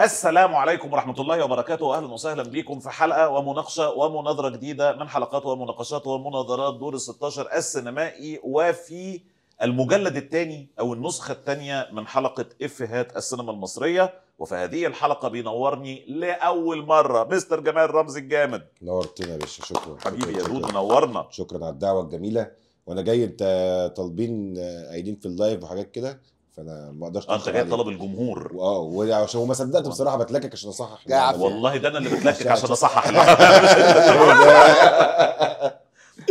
السلام عليكم ورحمة الله وبركاته أهلا وسهلا بكم في حلقة ومناقشة ومناظرة جديدة من حلقات ومناقشات ومناظرات دور ال 16 السينمائي وفي المجلد الثاني أو النسخة الثانية من حلقة إفيهات السينما المصرية وفي هذه الحلقة بينورني لأول مرة مستر جمال رمزي الجامد نورتنا يا باشا شكرا حبيبي يا دود نورنا شكرا على الدعوة الجميلة وانا جاي انت طالبين آه، قايلين في اللايف وحاجات كده فانا ما اقدرش آه، انت جاي طلب الجمهور اه وعشان وما صدقت بصراحه بتلكك عشان اصحح والله ده انا اللي بتلكك عشان اصحح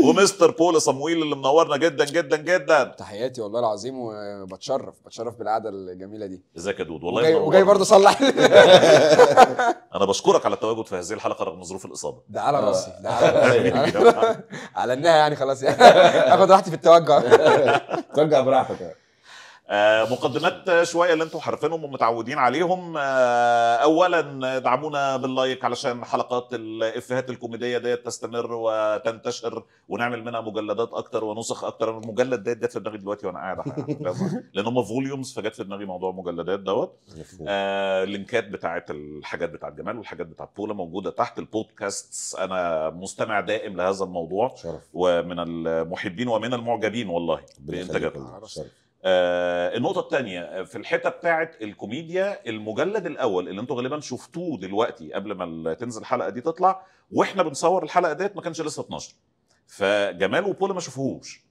ومستر بول صمويل اللي منورنا جدا جدا جدا تحياتي والله العظيم وبتشرف بتشرف بالقعده الجميله دي ازيك يا دود والله وجاي, وجاي برضه صلح انا بشكرك على التواجد في هذه الحلقه رغم ظروف الاصابه ده على آه. راسي ده على راسي على انها يعني خلاص يعني اخد راحتي في التوجع توجع براحتك آه، مقدمات شويه اللي انتم حرفينهم ومتعودين عليهم آه، اولا ادعمونا باللايك علشان حلقات الافيهات الكوميديه ديت تستمر وتنتشر ونعمل منها مجلدات اكتر ونسخ اكتر المجلد ديت جت في دماغي دلوقتي وانا قاعد لان هم فوليومز فجت في دماغي موضوع المجلدات دوت آه، اللينكات بتاعت الحاجات بتاعت جمال والحاجات بتاعت بولا موجوده تحت البودكاست انا مستمع دائم لهذا الموضوع شرف. ومن المحبين ومن المعجبين والله بانتاجاتكم آه النقطة الثانية آه، في الحتة بتاعة الكوميديا المجلد الأول اللي أنتوا غالبا شفتوه دلوقتي قبل ما تنزل الحلقة دي تطلع وإحنا بنصور الحلقة ديت ما كانش لسه 12 فجمال وبولا ما شافوهوش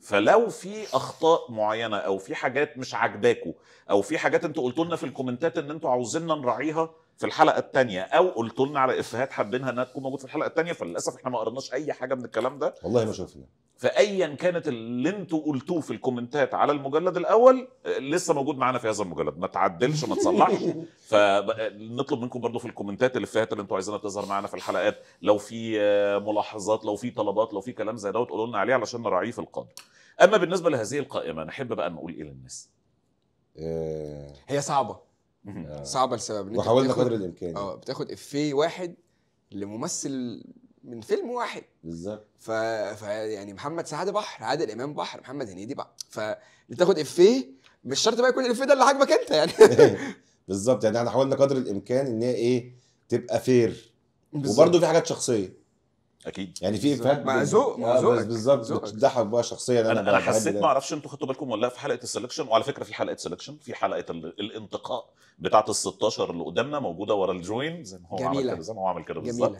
فلو في اخطاء معينه او في حاجات مش عاجباكوا او في حاجات انتوا قلتوا لنا في الكومنتات ان انتوا عاوزيننا نراعيها في الحلقه الثانيه او قلت لنا على افيهات حابينها انها تكون موجوده في الحلقه الثانيه فللاسف احنا ما قرناش اي حاجه من الكلام ده والله ما شفنا فايا كانت اللي انتوا قلتوه في الكومنتات على المجلد الاول لسه موجود معانا في هذا المجلد ما تعدلش ما تصلحش فنطلب منكم برضو في الكومنتات الافيهات اللي انتوا عايزينها تظهر معانا في الحلقات لو في آه، ملاحظات لو في طلبات لو في كلام زي ده تقولوا لنا عليه علشان نراعيه في القادم اما بالنسبه لهذه القائمه نحب بقى نقول ايه للناس آه. هي صعبه آه. صعبه لسبب وحاولنا قدر الامكان اه بتاخد افيه واحد لممثل من فيلم واحد بالظبط ف... ف يعني محمد سعد بحر عادل امام بحر محمد هنيدي بحر فبتاخد افيه مش شرط بقى يكون الافيه ده اللي عاجبك انت يعني بالظبط يعني احنا حاولنا قدر الامكان ان هي ايه تبقى فير وبرده في حاجات شخصيه اكيد يعني في افيهات مأزوق مأزوق آه، بالظبط بتضحك بقى شخصيا انا انا, حسيت ما اعرفش انتوا خدتوا بالكم ولا في حلقه السلكشن وعلى فكره في حلقه سلكشن في حلقه الانتقاء بتاعه ال 16 اللي قدامنا موجوده ورا الجوين زي ما هو جميلة. عمل كده زي ما هو عمل كده بالظبط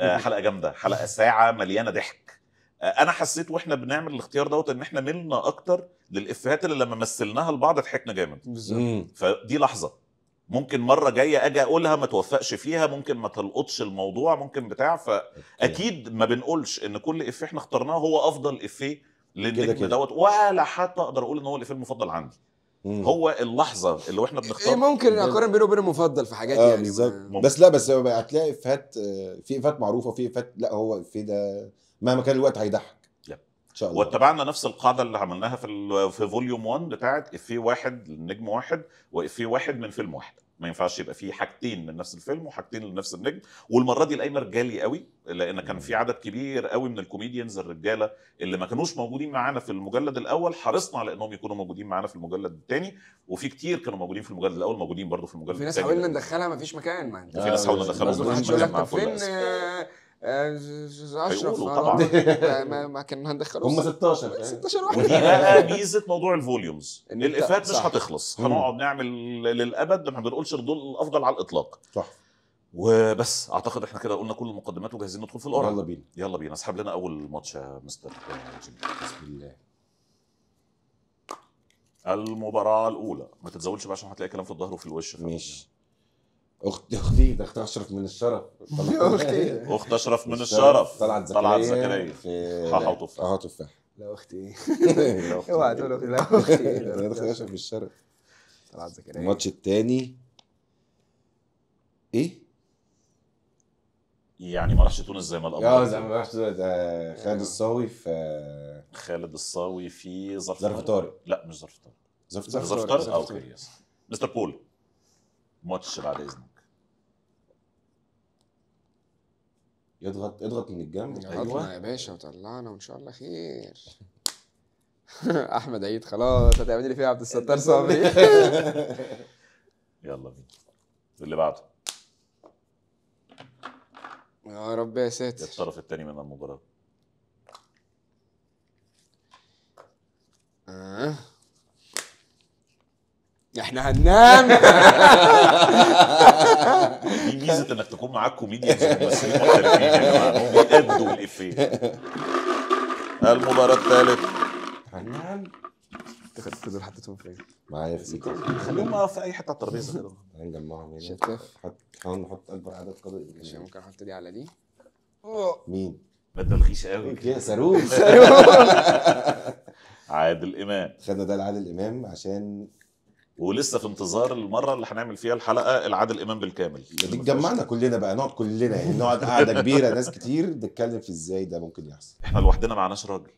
آه، حلقه جامده حلقه ساعه مليانه ضحك آه، انا حسيت واحنا بنعمل الاختيار دوت ان احنا ملنا اكتر للافيهات اللي لما مثلناها لبعض ضحكنا جامد فدي لحظه ممكن مرة جاية أجي أقولها ما توفقش فيها ممكن ما تلقطش الموضوع ممكن بتاع فأكيد ما بنقولش إن كل إفيه إحنا اخترناه هو أفضل إفيه للنجم دوت ولا حتى أقدر أقول إن هو الإفيه المفضل عندي مم. هو اللحظه اللي واحنا بنختار إيه، ممكن اقارن بينه وبين المفضل في حاجات آه يعني بالظبط بس لا بس هتلاقي إفيهات آه، في إفيهات معروفه في إفيهات لا هو في ده مهما كان الوقت هيضحك شاء الله واتبعنا نفس القاعده اللي عملناها في في فوليوم 1 بتاعت في واحد للنجم واحد وافيه واحد من فيلم واحد ما ينفعش يبقى في حاجتين من نفس الفيلم وحاجتين لنفس النجم والمره دي القايمه رجالي قوي لان كان في عدد كبير قوي من الكوميديانز الرجاله اللي ما كانوش موجودين معانا في المجلد الاول حرصنا على انهم يكونوا موجودين معانا في المجلد الثاني وفي كتير كانوا موجودين في المجلد الاول موجودين برضه في المجلد الثاني في ناس حاولنا ندخلها ما فيش مكان ما في ناس حاولنا ندخلها ما فيش مكان آه، اشرف آه، طبعا ما, ما كنا هندخله هم 16 16 إيه. واحد بقى ميزه موضوع الفوليومز ان الافات مش هتخلص هنقعد نعمل للابد ما بنقولش دول الافضل على الاطلاق صح وبس اعتقد احنا كده قلنا كل المقدمات وجاهزين ندخل في القرعه يلا بينا يلا بينا اسحب لنا اول ماتش يا مستر بسم الله المباراه الاولى ما تتزولش بقى عشان هتلاقي كلام في الظهر وفي الوش ماشي اختي اختي ده اخت اشرف من الشرف اختي اخت اشرف من الشرف طلعت زكريا طلعت زكريا في حاحه وتفاح حاحه وتفاح لا اختي اوعى تقول اختي لا اختي اخت اشرف من الشرف طلعت زكريا الماتش الثاني ايه يعني ما راحش تونس زي ما الامر اه زي ما راحش خالد آه. الصاوي في خالد الصاوي في ظرف ظرف طارق لا مش ظرف طارق ظرف طارق ظرف طارق آه، اوكي مستر بول ماتش بعد اذنك يضغط اضغط من الجنب ايوه يا باشا وطلعنا وان شاء الله خير احمد عيد خلاص هتعمل لي فيها عبد الستار صبري يلا بينا اللي بعده يا رب يا ساتر الطرف الثاني من المباراه آه. احنا هننام دي ميزه انك تكون معاك كوميديانز وممثلين محترفين يا جماعه هم بيأدوا الافيه المباراه الثالث هننام تاخد حطيتهم فين؟ معايا في خليهم في اي حته على الترابيزه كده هنجمعهم هنا شفاف نحط اكبر عدد قدر ممكن احط دي على دي مين؟ بدل رخيصه قوي يا صاروخ صاروخ عادل امام خدنا ده لعادل امام عشان ولسه في انتظار المره اللي هنعمل فيها الحلقه العادل امام بالكامل دي تجمعنا كلنا بقى نقعد كلنا يعني نقعد قعده كبيره ناس كتير نتكلم في ازاي ده ممكن يحصل احنا لوحدنا معناش راجل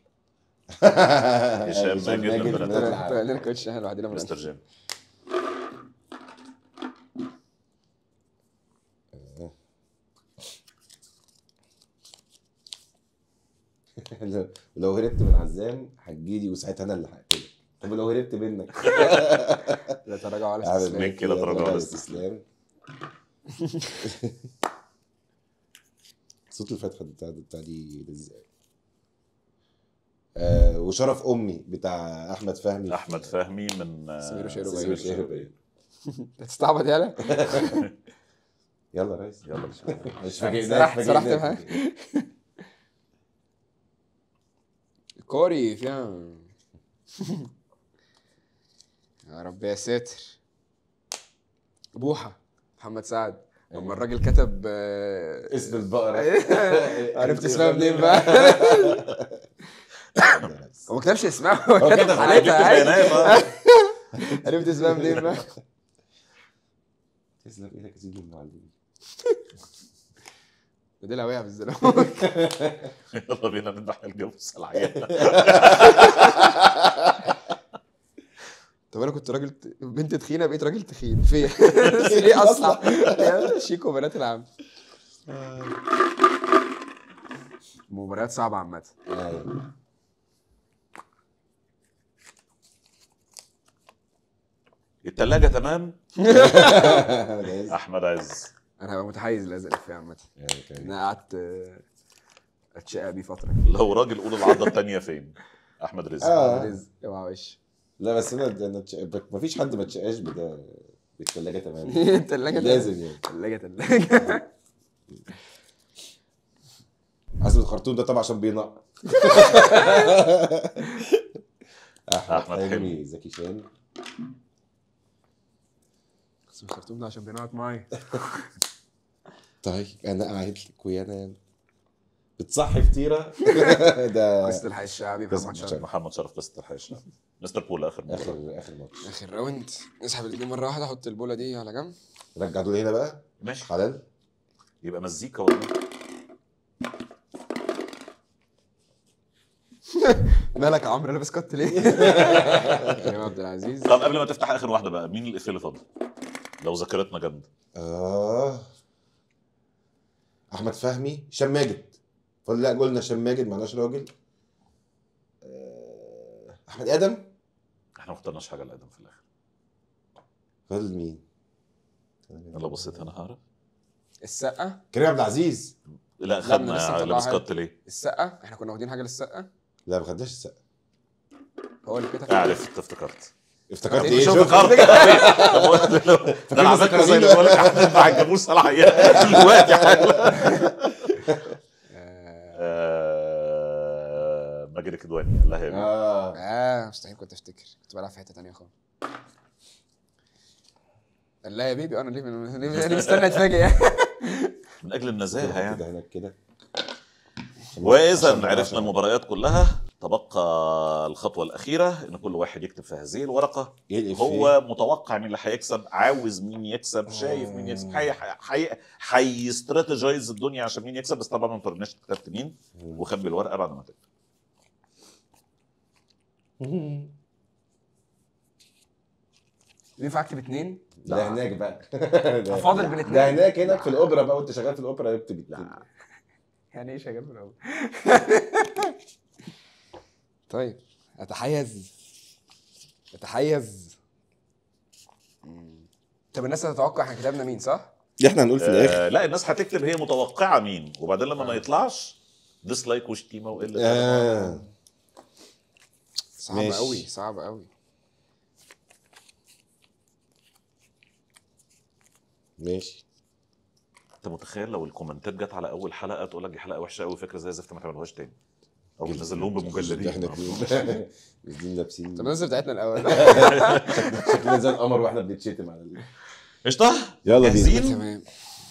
هشام ماجد انا كوتش احنا لوحدنا مستر جيم لو هربت من عزام هتجيلي وساعتها انا اللي هقتلك طب لو هربت منك لا تراجع على استسلام من كده تراجع على استسلام صوت الفتحه بتاع بتاع دي لذيذ آه وشرف امي بتاع احمد فهمي احمد فهمي من آه، سمير وشهير سمير وشهير تستعبط يالا يلا يا ريس يلا مش فاكر سرحت سرحت معاك كوري فيها يا رب يا ساتر بوحه محمد سعد أيوة. لما الراجل كتب آه، اسم البقره عرفت اسمها منين بقى؟ هو ما كتبش اسمها هو كتب حالتها عادي آه. عرفت اسمها منين بقى؟ تسلم ايدك يا سيدي المعلمين بدي لها وقع في يلا بينا نذبح الجو العيال طب انا كنت راجل بنت تخينه بقيت راجل تخين في ليه اصلا شيكو بنات العم مباريات صعبه عامه التلاجة تمام احمد عز انا هبقى متحيز لازال فيها عامه انا قعدت اتشقى بيه فتره لو راجل قول العضه التانية فين احمد رزق احمد رزق اوعى وش لا بس انا انا مفيش حد ما اتشقاش بده بالثلاجه تمام الثلاجه لازم يعني الثلاجه ثلاجه عزم الخرطوم ده طبعا عشان بينقط احمد حلمي زكي شان عزم الخرطوم ده عشان بينقط معايا طيب انا قاعد لك ويانا بتصحي فطيره ده قصه الحي الشعبي محمد شرف محمد شرف قصه الحي الشعبي مستر بول اخر مره اخر اخر ماتش اخر راوند اسحب الاثنين مره واحده احط البوله دي على جنب رجع دول هنا بقى ماشي حلال يبقى مزيكا والله مالك يا عمرو لابس كت ليه؟ كريم عبد العزيز طب قبل ما تفتح اخر واحده بقى مين الافيه اللي فاضل؟ لو ذاكرتنا جامده اه احمد فهمي هشام ماجد فلا قلنا هشام ماجد معناش راجل احمد ادم احنا ما اخترناش حاجه لادم في الاخر فاضل مين؟ لو بصيت انا هعرف السقه كريم عبد العزيز لا خدنا لابس قط ليه؟ السقه احنا كنا واخدين حاجه للسقه لا ما خدناش السقه هو اللي اعرف عرفت افتكرت افتكرت ايه شوف افتكرت ده انا عملت زي اللي بقول لك مع الجاموس صلاح دلوقتي لك الكدواني الله يهديك آه. اه مستحيل كنت افتكر كنت بلعب في حته ثانيه خالص لا يا بيبي انا ليه مستني اتفاجئ من اجل النزاهه يعني كده هناك كده واذا عرفنا المباريات كلها تبقى الخطوة الأخيرة إن كل واحد يكتب في هذه الورقة هو متوقع مين اللي هيكسب عاوز مين يكسب شايف مين يكسب هيستراتيجايز الدنيا عشان مين يكسب بس طبعا ما تقولناش كتبت مين وخبي الورقة بعد ما تكتب ينفع اكتب اتنين؟ ده هناك بقى فاضل بين اتنين ده هناك هناك في الاوبرا بقى وانت شغال في الاوبرا اكتب لا يعني ايه شغال في الاوبرا؟ طيب اتحيز اتحيز طب الناس هتتوقع احنا كتبنا مين صح؟ احنا هنقول في الاخر آه، لا الناس هتكتب هي متوقعه مين وبعدين لما ما آه. يطلعش ديسلايك وشتيمه وقله آه. صعب قوي صعب قوي ماشي انت متخيل لو الكومنتات جت على اول حلقه تقول لك دي حلقه وحشه قوي فكره زي الزفت ما تعملوهاش تاني او نزل لهم بمجلدين احنا نازلين لابسين طب نزل بتاعتنا الاول شكلنا زي القمر واحنا بنتشتم على قشطه يلا بينا تمام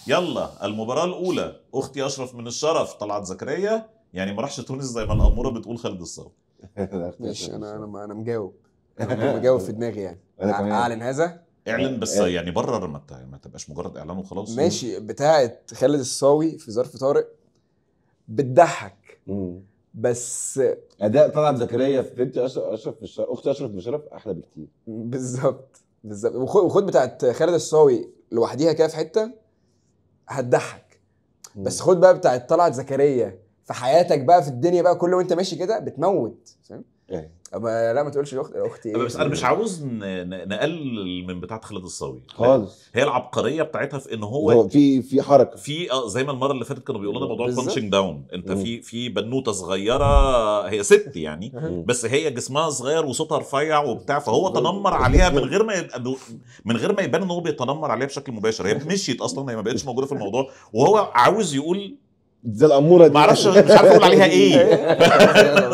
يلا المباراه الاولى اختي اشرف من الشرف طلعت زكريا يعني ما راحش تونس زي ما الاموره بتقول خالد الصاوي ماشي انا انا انا مجاوب انا مجاوب في دماغي يعني اعلن هذا اعلن بس يعني برر ما ما تبقاش مجرد اعلان وخلاص ماشي بتاعه خالد الصاوي في ظرف طارق بتضحك بس اداء طلعت زكريا في بنت اشرف في الشرف اخت اشرف مشرف احلى بكتير بالظبط بالظبط وخد بتاعت خالد الصاوي لوحديها كده في حته هتضحك بس خد بقى بتاعت طلعت زكريا في حياتك بقى في الدنيا بقى كله وانت ماشي كده بتموت فاهم إيه. أما لا ما تقولش الاخت اختي إيه. بس انا مش عاوز نقلل من بتاعه خالد الصاوي خالص هي العبقريه بتاعتها في ان هو, هو في في حركه في آه، زي ما المره اللي فاتت كانوا بيقولوا لنا موضوع البانشنج داون انت في في بنوته صغيره هي ست يعني بس هي جسمها صغير وصوتها رفيع وبتاع فهو تنمر عليها من غير ما يبقى من غير ما يبان ان هو بيتنمر عليها بشكل مباشر هي مشيت اصلا هي ما بقتش موجوده في الموضوع وهو عاوز يقول زي الاموره دي معرفش مش عارف اقول عليها ايه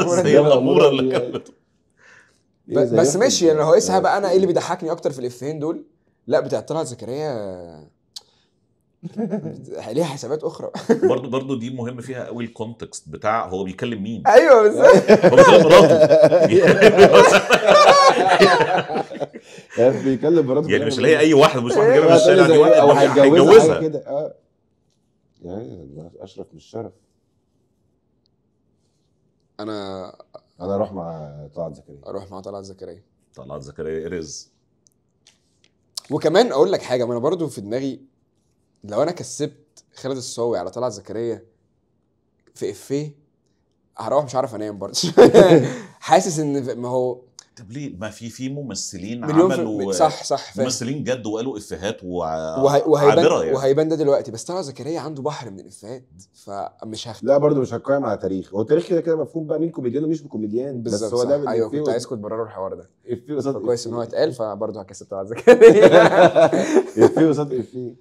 بس هي الاموره اللي إيه، كانت بس ماشي يعني هو اسها بقى انا ايه اللي بيضحكني اكتر في الافيهين دول لا بتاعت طلعت زكريا ليها حسابات اخرى برضو برضو دي مهم فيها قوي الكونتكست بتاع هو بيكلم مين ايوه بالظبط هو بيكلم مراته بيكلم مراته يعني مش لاقي اي واحده مش واحده جايه من الشارع دي واحده هيتجوزها يعني اشرف مش شرف انا انا اروح مع طلعت زكريا اروح مع طلعت زكريا طلعت زكريا ارز وكمان اقول لك حاجه ما انا برضو في دماغي لو انا كسبت خالد الصاوي على طلعت زكريا في افيه هروح مش عارف انام برضه حاسس ان ما هو طب ليه ما في في ممثلين عملوا صح صح ممثلين جد وقالوا افيهات وع... وهي... وهيبان يعني. وهيبان ده دلوقتي بس طلع زكريا عنده بحر من الافيهات فمش هخ... لا برضه مش هتقيم على تاريخ هو التاريخ كده كده مفهوم بقى مين كوميديان ومش كوميديان بس هو ده من ايوه كنت عايز كنت الحوار ده افيه قصاد كويس ان هو اتقال فبرضه هكسب طلع زكريا افيه قصاد افيه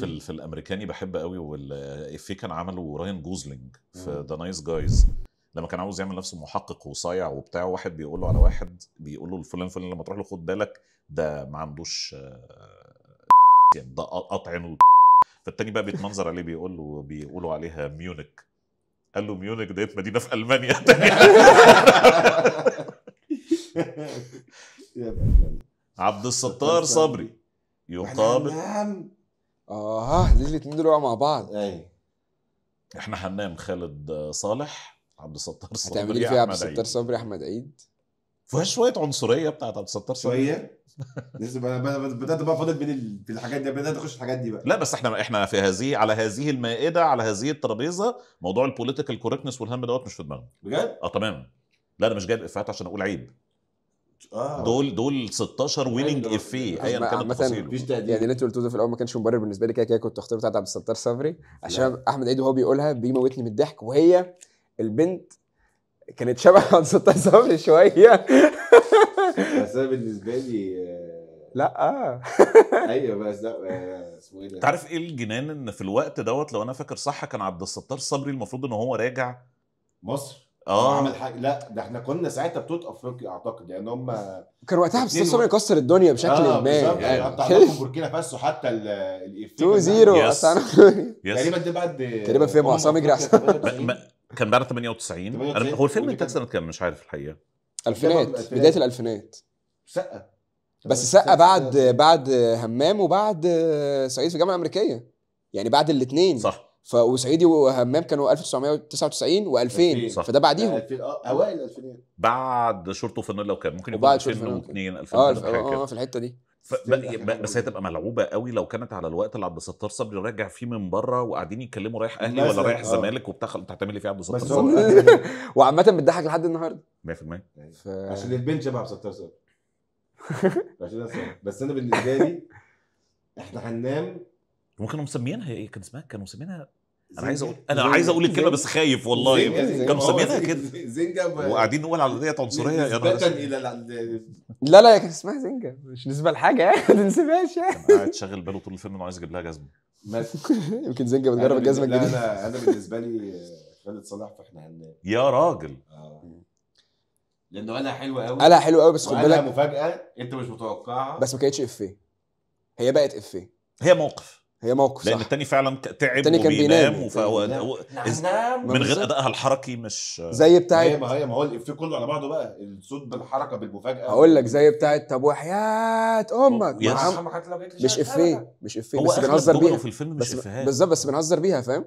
في في الامريكاني بحب قوي والافيه كان عمله راين جوزلينج في ذا نايس جايز لما كان عاوز يعمل نفسه محقق وصايع وبتاع واحد بيقول له على واحد بيقول له فلان فلان لما تروح له خد بالك ده ما عندوش يعني ده قطع عينه فالتاني بقى بيتمنظر عليه بيقول له بيقولوا عليها ميونيك قال له ميونيك ديت مدينه في المانيا عبد الستار صبري يعني يقابل اه الاثنين دول مع بعض ايوه احنا هننام خالد صالح عبد الستار صبري هتعملي فيها عبد الستار صبري احمد عيد فيها شويه عنصريه بتاعت عبد الستار صبري شويه لسه بدات بقى فاضل بين الحاجات دي بدات اخش الحاجات دي بقى لا بس احنا احنا في هذه على هذه المائده على هذه الترابيزه موضوع البوليتيكال كوركتنس والهم دوت مش في دماغنا بجد؟ اه تمام لا انا مش جايب افيهات عشان اقول عيب آه. دول دول 16 ويننج افيه ايا كانت تفاصيله يعني اللي انت قلته ده في الاول ما كانش مبرر بالنسبه لي كده كده كنت اختار بتاعت عبد الستار صبري عشان لا. احمد عيد وهو بيقولها بيموتني من الضحك وهي البنت كانت شبه انستها صبري شويه بس انا بالنسبه لي آه، لا آه. ايوه بس لا آه، اسمه ايه ده تعرف ايه الجنان ان في الوقت دوت لو انا فاكر صح كان عبد الستار صبري المفروض ان هو راجع مصر اه عمل حاجه لا ده احنا كنا ساعتها بتوت افريقيا اعتقد يعني هم كان وقتها عبد الستار صبري كسر الدنيا بشكل آه ما يعني حتى يعني. بوركينا فاسو حتى الافيه 2 0 تقريبا دي بعد تقريبا في أمم عصام يجري كان بعد 98 هو الفيلم انتهى سنه كام مش عارف الحقيقه الفينات بدايه الالفينات سقه بس سقه بعد بعد همام وبعد صعيدي في الجامعه الامريكيه يعني بعد الاثنين صح ف وصعيدي وهمام كانوا 1999 و2000 فده بعديهم يعني اوائل الالفينات بعد شورت وفانيلا وكام ممكن يكون 2002 2000 آه،, آه،, اه في الحته دي بس هي تبقى ملعوبه قوي لو كانت على الوقت اللي عبد الستار صبري راجع فيه من بره وقاعدين يتكلموا رايح اهلي ولا رايح آه. الزمالك وبتاع انت هتعمل إيه فيه عبد الستار صبري وعامه بتضحك لحد النهارده 100% ف... عشان البنت شبه عبد الستار صبري عشان بس انا بالنسبه لي احنا هننام ممكن مسميينها ايه كان اسمها كانوا مسميينها انا عايز اقول انا عايز اقول الكلمه بس خايف والله كم آه، سميتها كده زنجه وقاعدين نقول على ديت عنصريه يا راجل الى لا لا اسمها زنجه مش نسبه لحاجه يعني ما تنسبهاش يعني قاعد شاغل باله طول الفيلم انه عايز يجيب لها جزمه يمكن زنجه بتجرب الجزمه الجديده انا انا بالنسبه لي خالد صلاح فاحنا هننام يا راجل آه. لانه قالها حلوه قوي قالها حلوه قوي بس خد بالك مفاجاه انت مش متوقعها بس ما كانتش افيه هي بقت افيه هي موقف هي موقف لان التاني فعلا تعب التاني كان بينام إز... نعم. نعم. نعم. من غير ادائها الحركي مش زي هي ما هي ما هو في كله على بعضه بقى الصوت بالحركه بالمفاجاه هقول لك زي بتاعت طب وحياه امك مش افيه مش افيه بس بنهزر بيها في الفيلم مش بالظبط بس بنهزر بيها فاهم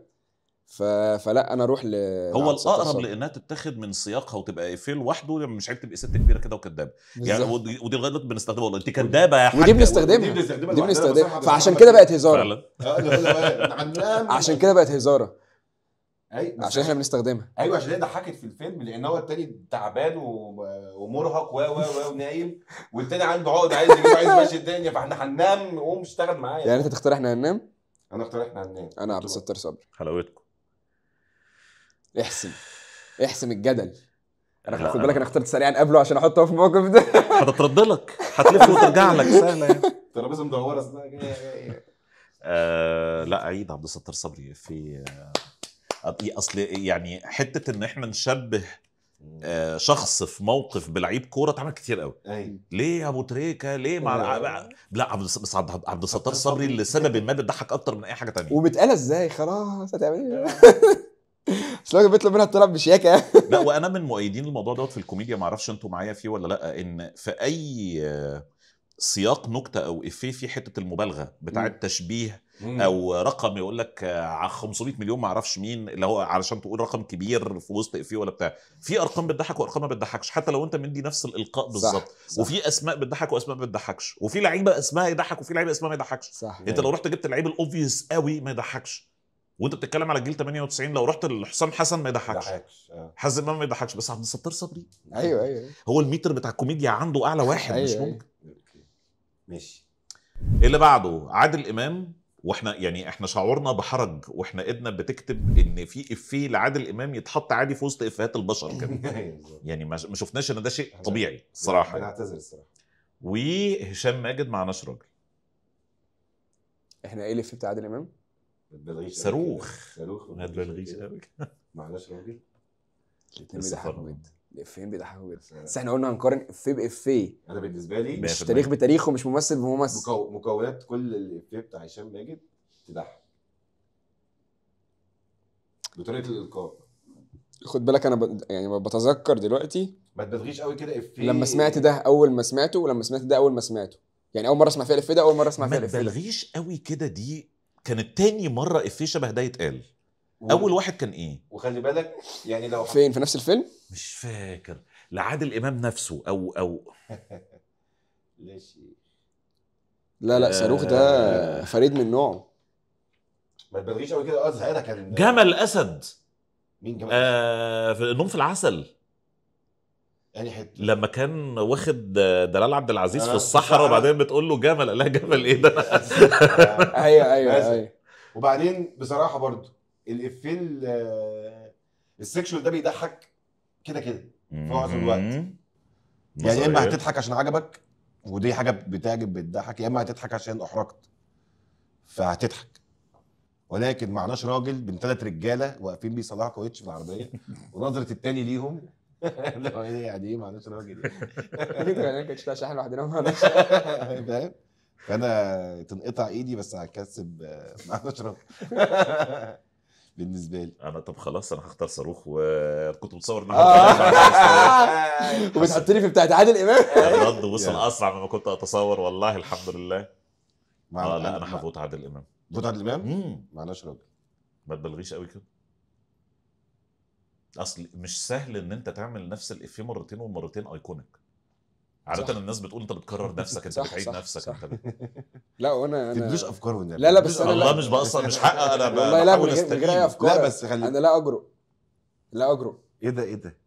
ف... فلا انا اروح ل هو الاقرب لانها تتاخد من سياقها وتبقى افيه لوحده لما مش عيب تبقى ست كبيره كده وكدابه يعني ودي, ودي لغايه دلوقتي بنستخدمها والله انت كدابه يا حاج ودي بنستخدمها ودي بنستخدمها فعشان كده بقت هزاره فعلا عشان كده بقت هزاره ايوه عشان احنا بنستخدمها ايوه عشان هي ضحكت في الفيلم لان هو التاني تعبان ومرهق و و ونايم والتاني عنده عقد عايز يجيب عايز يمشي الدنيا فاحنا هننام وقوم اشتغل معايا يعني انت تقترح احنا هننام؟ انا اقترح احنا هننام انا عبد الستار صبري حلاوتكم احسم احسم الجدل انا خد بالك انا اخترت سريعا قبله عشان احطه في الموقف ده هتترد لك هتلف وترجع لك سهله يعني ترابيزه مدوره آه لا عيد عبد الستار صبري في آه، اصل يعني حته ان احنا نشبه آه، شخص في موقف بلعيب كوره اتعمل كتير قوي ليه يا ابو تريكه ليه مع لا عبد بس عبد الستار صبري لسبب ما بتضحك اكتر من اي حاجه تانية وبتقال ازاي خلاص هتعمل ايه آه. مش الراجل بيطلب منها الطلب بشياكه يعني. لا وانا من مؤيدين الموضوع دوت في الكوميديا ما اعرفش انتوا معايا فيه ولا لا ان في اي سياق نكته او افيه في حته المبالغه بتاعه تشبيه او رقم يقول لك 500 مليون ما اعرفش مين اللي هو علشان تقول رقم كبير في وسط افيه ولا بتاع في ارقام بتضحك وارقام ما بتضحكش حتى لو انت مدي نفس الالقاء بالظبط وفي اسماء بتضحك واسماء ما بتضحكش وفي لعيبه اسمها يضحك وفي لعيبه اسمها ما يضحكش انت لو رحت جبت لعيب الاوبفيوس قوي ما يضحكش وانت بتتكلم على الجيل 98 لو رحت لحسام حسن ما يضحكش حازم امام آه. ما يضحكش بس عبد الستار صبري ايوه ايوه هو الميتر بتاع الكوميديا عنده اعلى واحد أيوة مش أيوة. ممكن ماشي اللي بعده عادل امام واحنا يعني احنا شعورنا بحرج واحنا ايدنا بتكتب ان في افيه لعادل امام يتحط عادي في وسط افيهات البشر كده أيوة، يعني ما شفناش ان ده شيء طبيعي الصراحه انا يعني. اعتذر الصراحه وهشام ماجد مع نشر راجل احنا ايه الافيه بتاع عادل امام؟ ما صاروخ صاروخ ما تبلغيش قوي معلش راجل الاثنين بيضحكوا الافيهين بيضحكوا جدا بس احنا قلنا هنقارن افيه بافيه انا بالنسبه لي مش تاريخ بتاريخه مش ممثل بممثل مكو... مكونات كل الافيه بتاع هشام ماجد تضحك بطريقه الالقاء خد بالك انا ب... يعني بتذكر دلوقتي ما تبلغيش قوي كده افيه لما سمعت ده اول ما سمعته ولما سمعت ده اول ما سمعته يعني اول مره اسمع فيها الافيه ده اول مره اسمع فيها الافيه ما تبلغيش قوي كده دي كانت تاني مره افيه شبه ده يتقال و... اول واحد كان ايه وخلي بالك يعني لو فين في نفس الفيلم مش فاكر لعادل امام نفسه او او ماشي لا لا صاروخ ده آه. فريد من نوعه ما تبالغيش قوي كده اه ساعتها كان جمل اسد مين جمل آه في النوم في العسل يعني حته لما كان واخد دلال عبد العزيز في الصحراء وبعدين بتقول له جمل قال لها جمل ايه ده ايوه أيوة،, ايوه وبعدين بصراحه برضو الافيه السكشوال ده بيضحك كده كده في معظم الوقت يعني يا اما هتضحك عشان عجبك ودي حاجه بتعجب بتضحك يا اما هتضحك عشان احرجت فهتضحك ولكن معناش راجل بين ثلاث رجاله واقفين بيصلحوا كويتش في العربيه ونظره التاني ليهم لو ايه قاعدين راجل ليه كنا قاعدين كانش لوحدنا ما فاهم فانا تنقطع ايدي بس هكسب ما راجل بالنسبه لي انا طب خلاص انا هختار صاروخ وكنت متصور ان آه. وبتحطني في بتاعت عادل امام الرد وصل اسرع مما كنت اتصور والله الحمد لله اه لا انا هفوت عادل امام فوت عادل امام؟ معناش راجل ما تبلغيش قوي كده اصل مش سهل ان انت تعمل نفس الافيه مرتين والمرتين ايكونيك عادة الناس بتقول انت بتكرر نفسك انت بتعيد نفسك صح. انت بت... لا وانا انا تدوش افكار من لا لا بس انا والله مش بقصر مش حق انا والله لا بس خلي انا لا اجرؤ لا اجرؤ ايه ده ايه ده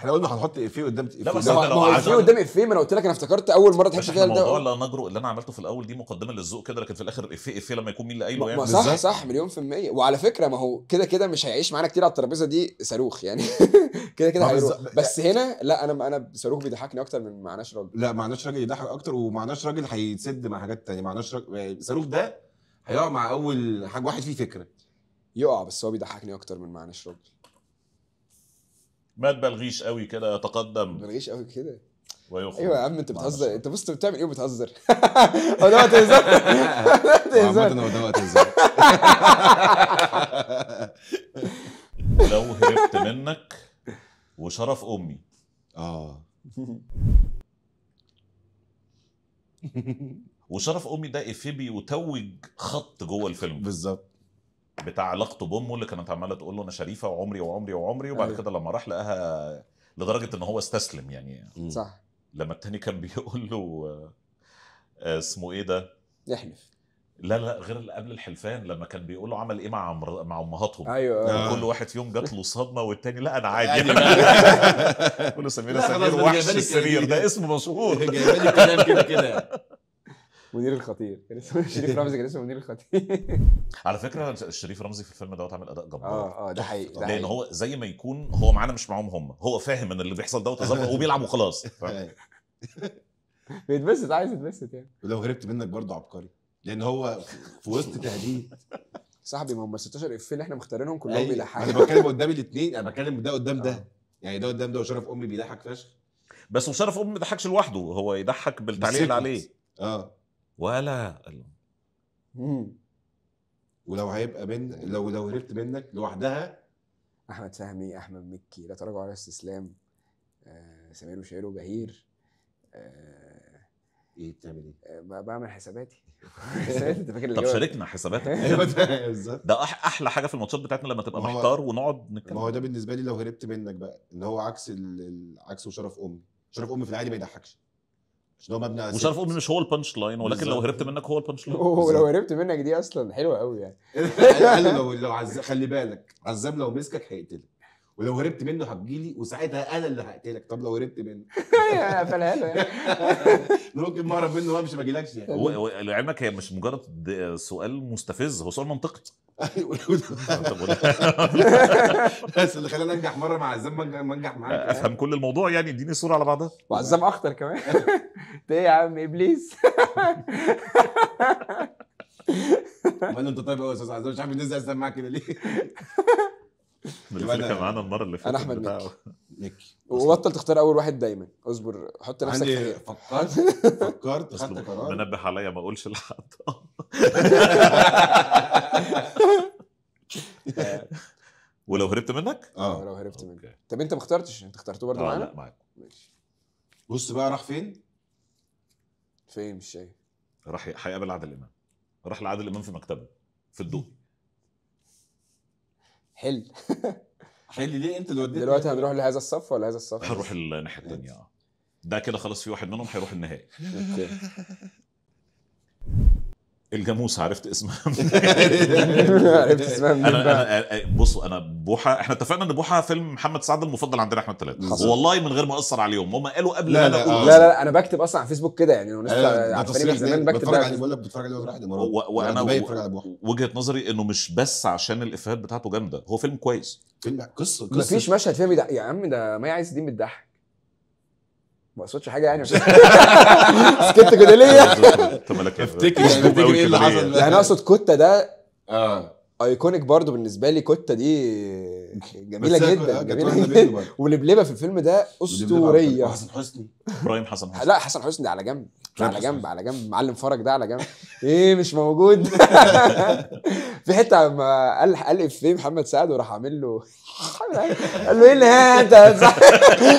احنا قلنا هنحط افيه قدام افيه لا بس ما لو افيه قدام افيه ما انا قلت لك انا افتكرت اول مره تحط كده الموضوع لا نجرؤ اللي انا عملته في الاول دي مقدمه للذوق كده لكن في الاخر افيه افيه لما يكون مين اللي قايله يعني صح صح مليون في الميه وعلى فكره ما هو كده كده مش هيعيش معانا كتير على الترابيزه دي صاروخ يعني كده كده هيروح بس هنا لا انا انا صاروخ بيضحكني اكتر من معناش راجل لا معناش راجل يضحك اكتر ومعناش راجل هيتسد مع حاجات ثانيه معناش راجل يعني صاروخ ده هيقع مع اول حاجه واحد فيه فكره يقع بس هو بيضحكني اكتر من معناش راجل ما تبلغيش قوي كده يتقدم تبلغيش قوي كده ويخرج ايوه يا عم انت بتهزر انت بص انت بتعمل ايه وبتهزر هو ده وقت الهزار هو ده وقت هزار لو هربت منك وشرف امي اه وشرف امي ده افيبي بيتوج خط جوه الفيلم بالظبط بتاع علاقته بامه اللي كانت عماله تقول له انا شريفه وعمري وعمري وعمري وبعد أيوة. كده لما راح لقاها لدرجه ان هو استسلم يعني صح لما التاني كان بيقول له آه، اسمه ايه ده؟ احلف لا لا غير قبل الحلفان لما كان بيقول له عمل ايه مع عمر... مع امهاتهم ايوه, أيوه. يعني آه. كل واحد فيهم جات له صدمه والتاني لا انا عادي يعني كله سمير سمير وحش السرير ده اسم مشهور جايبالي كلام كده كده منير الخطير كان اسمه شريف رمزي كان اسمه منير الخطير على فكره شريف رمزي في الفيلم دوت عامل اداء جبار اه اه ده حقيقي لان هو زي ما يكون هو معانا مش معاهم هم هو فاهم ان اللي بيحصل دوت هو وبيلعب وخلاص بيتبسط عايز يتبسط يعني ولو غربت منك برضه عبقري لان هو في وسط تهديد صاحبي ما هم 16 افيه اللي احنا مختارينهم كلهم أيوه. بيلحقوا انا بتكلم قدام الاثنين انا بتكلم ده قدام ده آه. يعني ده قدام ده وشرف امي بيضحك فشخ بس وشرف امي ما بيضحكش لوحده هو يضحك بالتعليق اللي عليه اه ولا ولو هيبقى بين لو لو هربت منك لوحدها احمد فهمي احمد مكي لا تراجع ولا استسلام آه سمير وشير وبهير آه ايه بتعمل ايه؟ آه، بعمل حساباتي انت فاكر طب شاركنا حساباتك أيوة، ده احلى حاجه في الماتشات بتاعتنا لما تبقى محتار ونقعد نتكلم ما هو ده بالنسبه لي لو هربت منك بقى اللي هو عكس عكس وشرف امي شرف امي في العادي ما يضحكش مش مبنى اساسي مش عارف اقول مش هو البانش لاين ولكن بالزبط. لو هربت منك هو البانش لاين اوه لو هربت منك دي اصلا حلوه قوي يعني قال لو لو عز... خلي بالك عزام لو مسكك هيقتلك ولو هربت منه هتجيلي وساعتها انا اللي هقتلك طب لو هربت منه قفلها له ممكن ما اعرف منه مش ما اجيلكش يعني لعلمك هي مش مجرد سؤال مستفز هو سؤال منطقي أيوة. بس اللي خلاني انجح مره مع عزام ما انجح معاك آه، يعني. افهم كل الموضوع يعني اديني صوره على بعضها وعزام اخطر كمان انت ايه يا عم ابليس امال انت طيب قوي يا استاذ عزام مش عارف الناس دي معاك كده ليه اللي كان معانا المره اللي فاتت انا احمد بتاعه. نيكي وبطل تختار اول واحد دايما اصبر حط نفسك عندي إيه؟ فكرت فكرت خدت قرار منبه عليا ما اقولش لحد هربت منك؟ اه لو هربت منك طب انت ما اخترتش انت اخترته برضه آه، معانا؟ لا معاك ماشي بص بقى راح فين؟ فين مش شايف راح هيقابل عادل امام راح لعادل امام في مكتبه في الدوق حل حل ليه انت اللي وديتني دلوقتي هنروح لهذا الصف ولا هذا الصف؟ هنروح الناحيه الثانيه اه ده كده خلاص في واحد منهم هيروح النهائي اوكي الجاموس عرفت اسمها عرفت اسمها انا انا بصوا انا بوحه احنا اتفقنا ان بوحه فيلم محمد سعد المفضل عندنا احنا الثلاثه والله من غير ما اقصر عليهم هم قالوا قبل لا لا, لا, آه. لا لا انا بكتب اصلا على فيسبوك كده يعني لو آه، نسيت من زمان بكتب بتفرج عليه بقول لك بتفرج عليه واحد وانا وجهه نظري انه مش بس عشان الافيهات بتاعته جامده هو فيلم كويس فيلم قصه قصه مفيش مشهد فيها يا عم ده ما عايز الدين بتضحك ما اقصدش حاجه يعني سكت كده ليه؟ طب ما افتكر ايه اللي حصل يعني اقصد كوتا ده اه ايكونيك برضو بالنسبه لي كوتا دي جميله جدا جميله جدا ولبلبه في الفيلم ده اسطوريه حسن حسني ابراهيم حسن حسني لا حسن حسني على جنب على جنب على جنب معلم فرج ده على جنب ايه مش موجود في حته ما قال قال افيه محمد سعد وراح عامل له قال له ايه اللي انت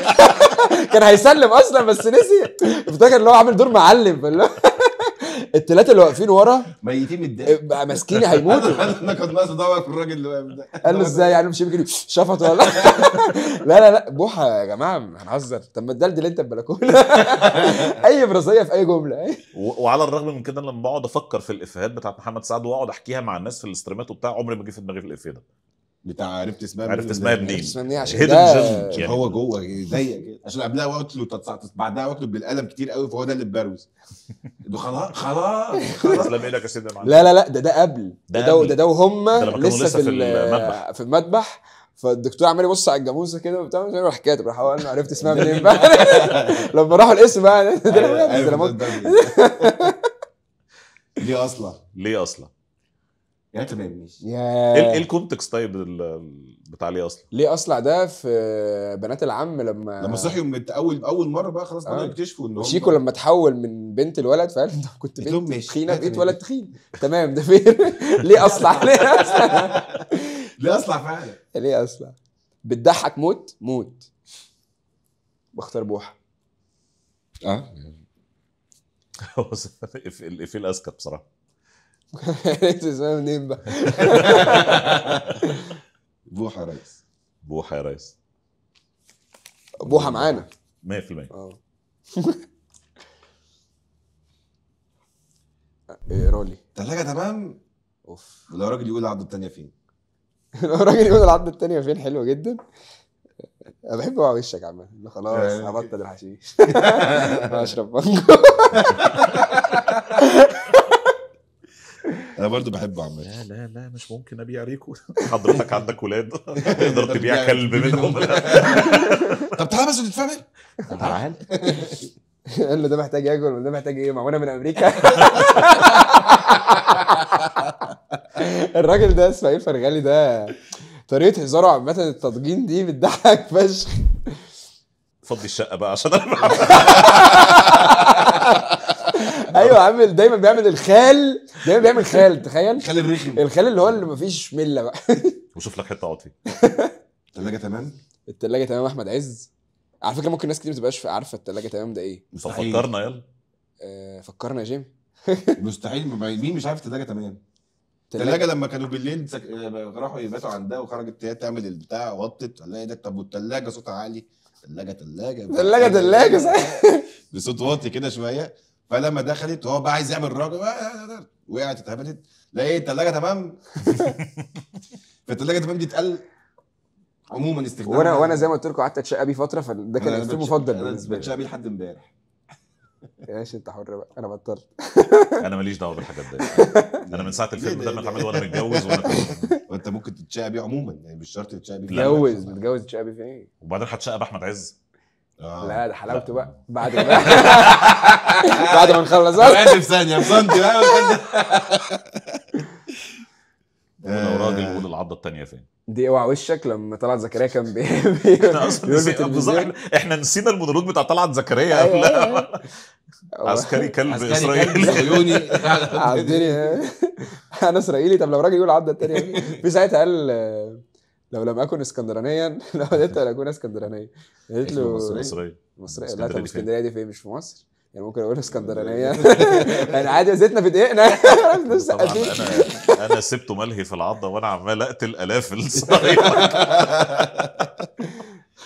كان هيسلم اصلا بس نسي افتكر ان هو عامل دور معلم فاللي الثلاثه اللي واقفين ورا ميتين من الضحك ماسكيني هيموتوا انا كنت ناقص ادور في الراجل اللي واقف ده قال له ازاي يعني مش يمكن شفط ولا لا لا لا بوحه يا جماعه هنهزر طب ما تدلدل انت البلكونه اي برازيه في اي جمله وعلى الرغم من كده لما بقعد افكر في الافيهات بتاعت محمد سعد واقعد احكيها مع الناس في الاستريمات وبتاع عمري ما جه في دماغي في الافيه ده بتاع عرفت اسمها عرفت اسمها منين عشان ده يعني. هو جوه ضيق عشان قبلها واكله بعدها واكله بالقلم كتير قوي فهو ده اللي اتبروز خلاص خلاص خلاص لا لك يا سيدنا لا لا لا ده ده قبل ده ده, ده, ده وهم لسه, لسه في المذبح في المذبح فالدكتور عمال يبص على الجاموسه كده وبتاع مش راح كاتب راح انا عرفت اسمها منين بقى لما راحوا الاسم بقى أيوة، أيوة، ليه اصلا ليه اصلا يعني انت ما يهمنيش يا ايه الكونتكست إيه طيب بتاع ليه اصلا؟ ليه اصلع ده في بنات العم لما لما صحيوا من اول اول مره بقى خلاص بدأوا آه. يكتشفوا ان شيكو لما تحول من بنت الولد فقال انت كنت بنت تخينه بقيت ولد تخين تمام ده فين؟ ليه اصلع؟ ليه اصلع؟ ليه اصلع فعلا ليه اصلع؟ بتضحك موت موت بختار بوحه اه هو الافيه الاسكت بصراحه عرفت اسمها منين بقى بوحه يا ريس بوحه يا ريس بوحه معانا 100% اه إيه، رولي الثلاجه تمام اوف ولو راجل يقول العضه الثانيه فين لو راجل يقول العضه الثانيه فين حلوه جدا انا بحب اوعى وشك عامه خلاص آه. هبطل الحشيش هشرب مانجو انا برضو بحبه عمال لا لا لا مش ممكن ابيع ريكو حضرتك عندك ولاد تقدر تبيع كلب منهم طب تعالى بس نتفاهم تعالى قال له ده محتاج اكل وده محتاج ايه معونه من امريكا الراجل ده اسماعيل فرغالي ده طريقه هزاره عامه التضجين دي بتضحك فشخ فضي الشقه بقى عشان انا ايوه عامل دايما بيعمل الخال دايما بيعمل خال تخيل الخال الرخم الخال اللي هو اللي مفيش مله بقى وشوف لك حته اقعد فيها الثلاجه تمام الثلاجه تمام احمد عز على فكره ممكن ناس كتير ما تبقاش عارفه الثلاجه تمام ده ايه فكرنا يلا آه، فكرنا يا جيم مستحيل مين مش عارف الثلاجه تمام الثلاجه لما كانوا بالليل سك... راحوا يباتوا عندها وخرجت هي تعمل البتاع وطت الاقي إيه ده طب والثلاجه صوتها عالي ثلاجه ثلاجه ثلاجه ثلاجه بصوت واطي كده شويه فلما دخلت وهو بقى عايز يعمل راجل آه، آه، آه، وقعت اتهبلت لقيت الثلاجه تمام فالثلاجه تمام دي اتقل عموما استخدام وانا يعني. وانا زي ما قلت لكم قعدت اتشقى بيه فتره فده كان الفيلم مفضل بالنسبه لي بتشقى بيه لحد امبارح يا باشا انت حر بقى انا بطلت انا ماليش دعوه بالحاجات دي انا من ساعه الفيلم ده ما اتعمل وانا متجوز وانا وانت ممكن تتشقى بيه عموما يعني مش شرط تتشقى بيه متجوز متجوز تتشقى بيه في ايه وبعدين هتشقى باحمد عز آه. لا ده حلاوته بقى بعد ما بعد ما نخلص انا في ثانيه في سنتي راجل بقول العضه الثانيه فين دي اوعى وشك لما طلعت زكريا كان بي... بيقول احنا نسينا المونولوج بتاع طلعت زكريا أيوة، أيوة، أيوة. عسكري كلب اسرائيلي صهيوني انا اسرائيلي طب لو راجل يقول العضه الثانيه في ساعتها قال لو لم اكن اسكندرانيا لوددت ان اكون اسكندرانيه قلت له مصريه إيه؟ مصريه لا طب اسكندريه دي فين مش في مصر يعني ممكن اقول اسكندرانيه انا يعني عادي زيتنا في دقيقنا انا انا سبته ملهي في العضه وانا عمال اقتل الاف الصغيره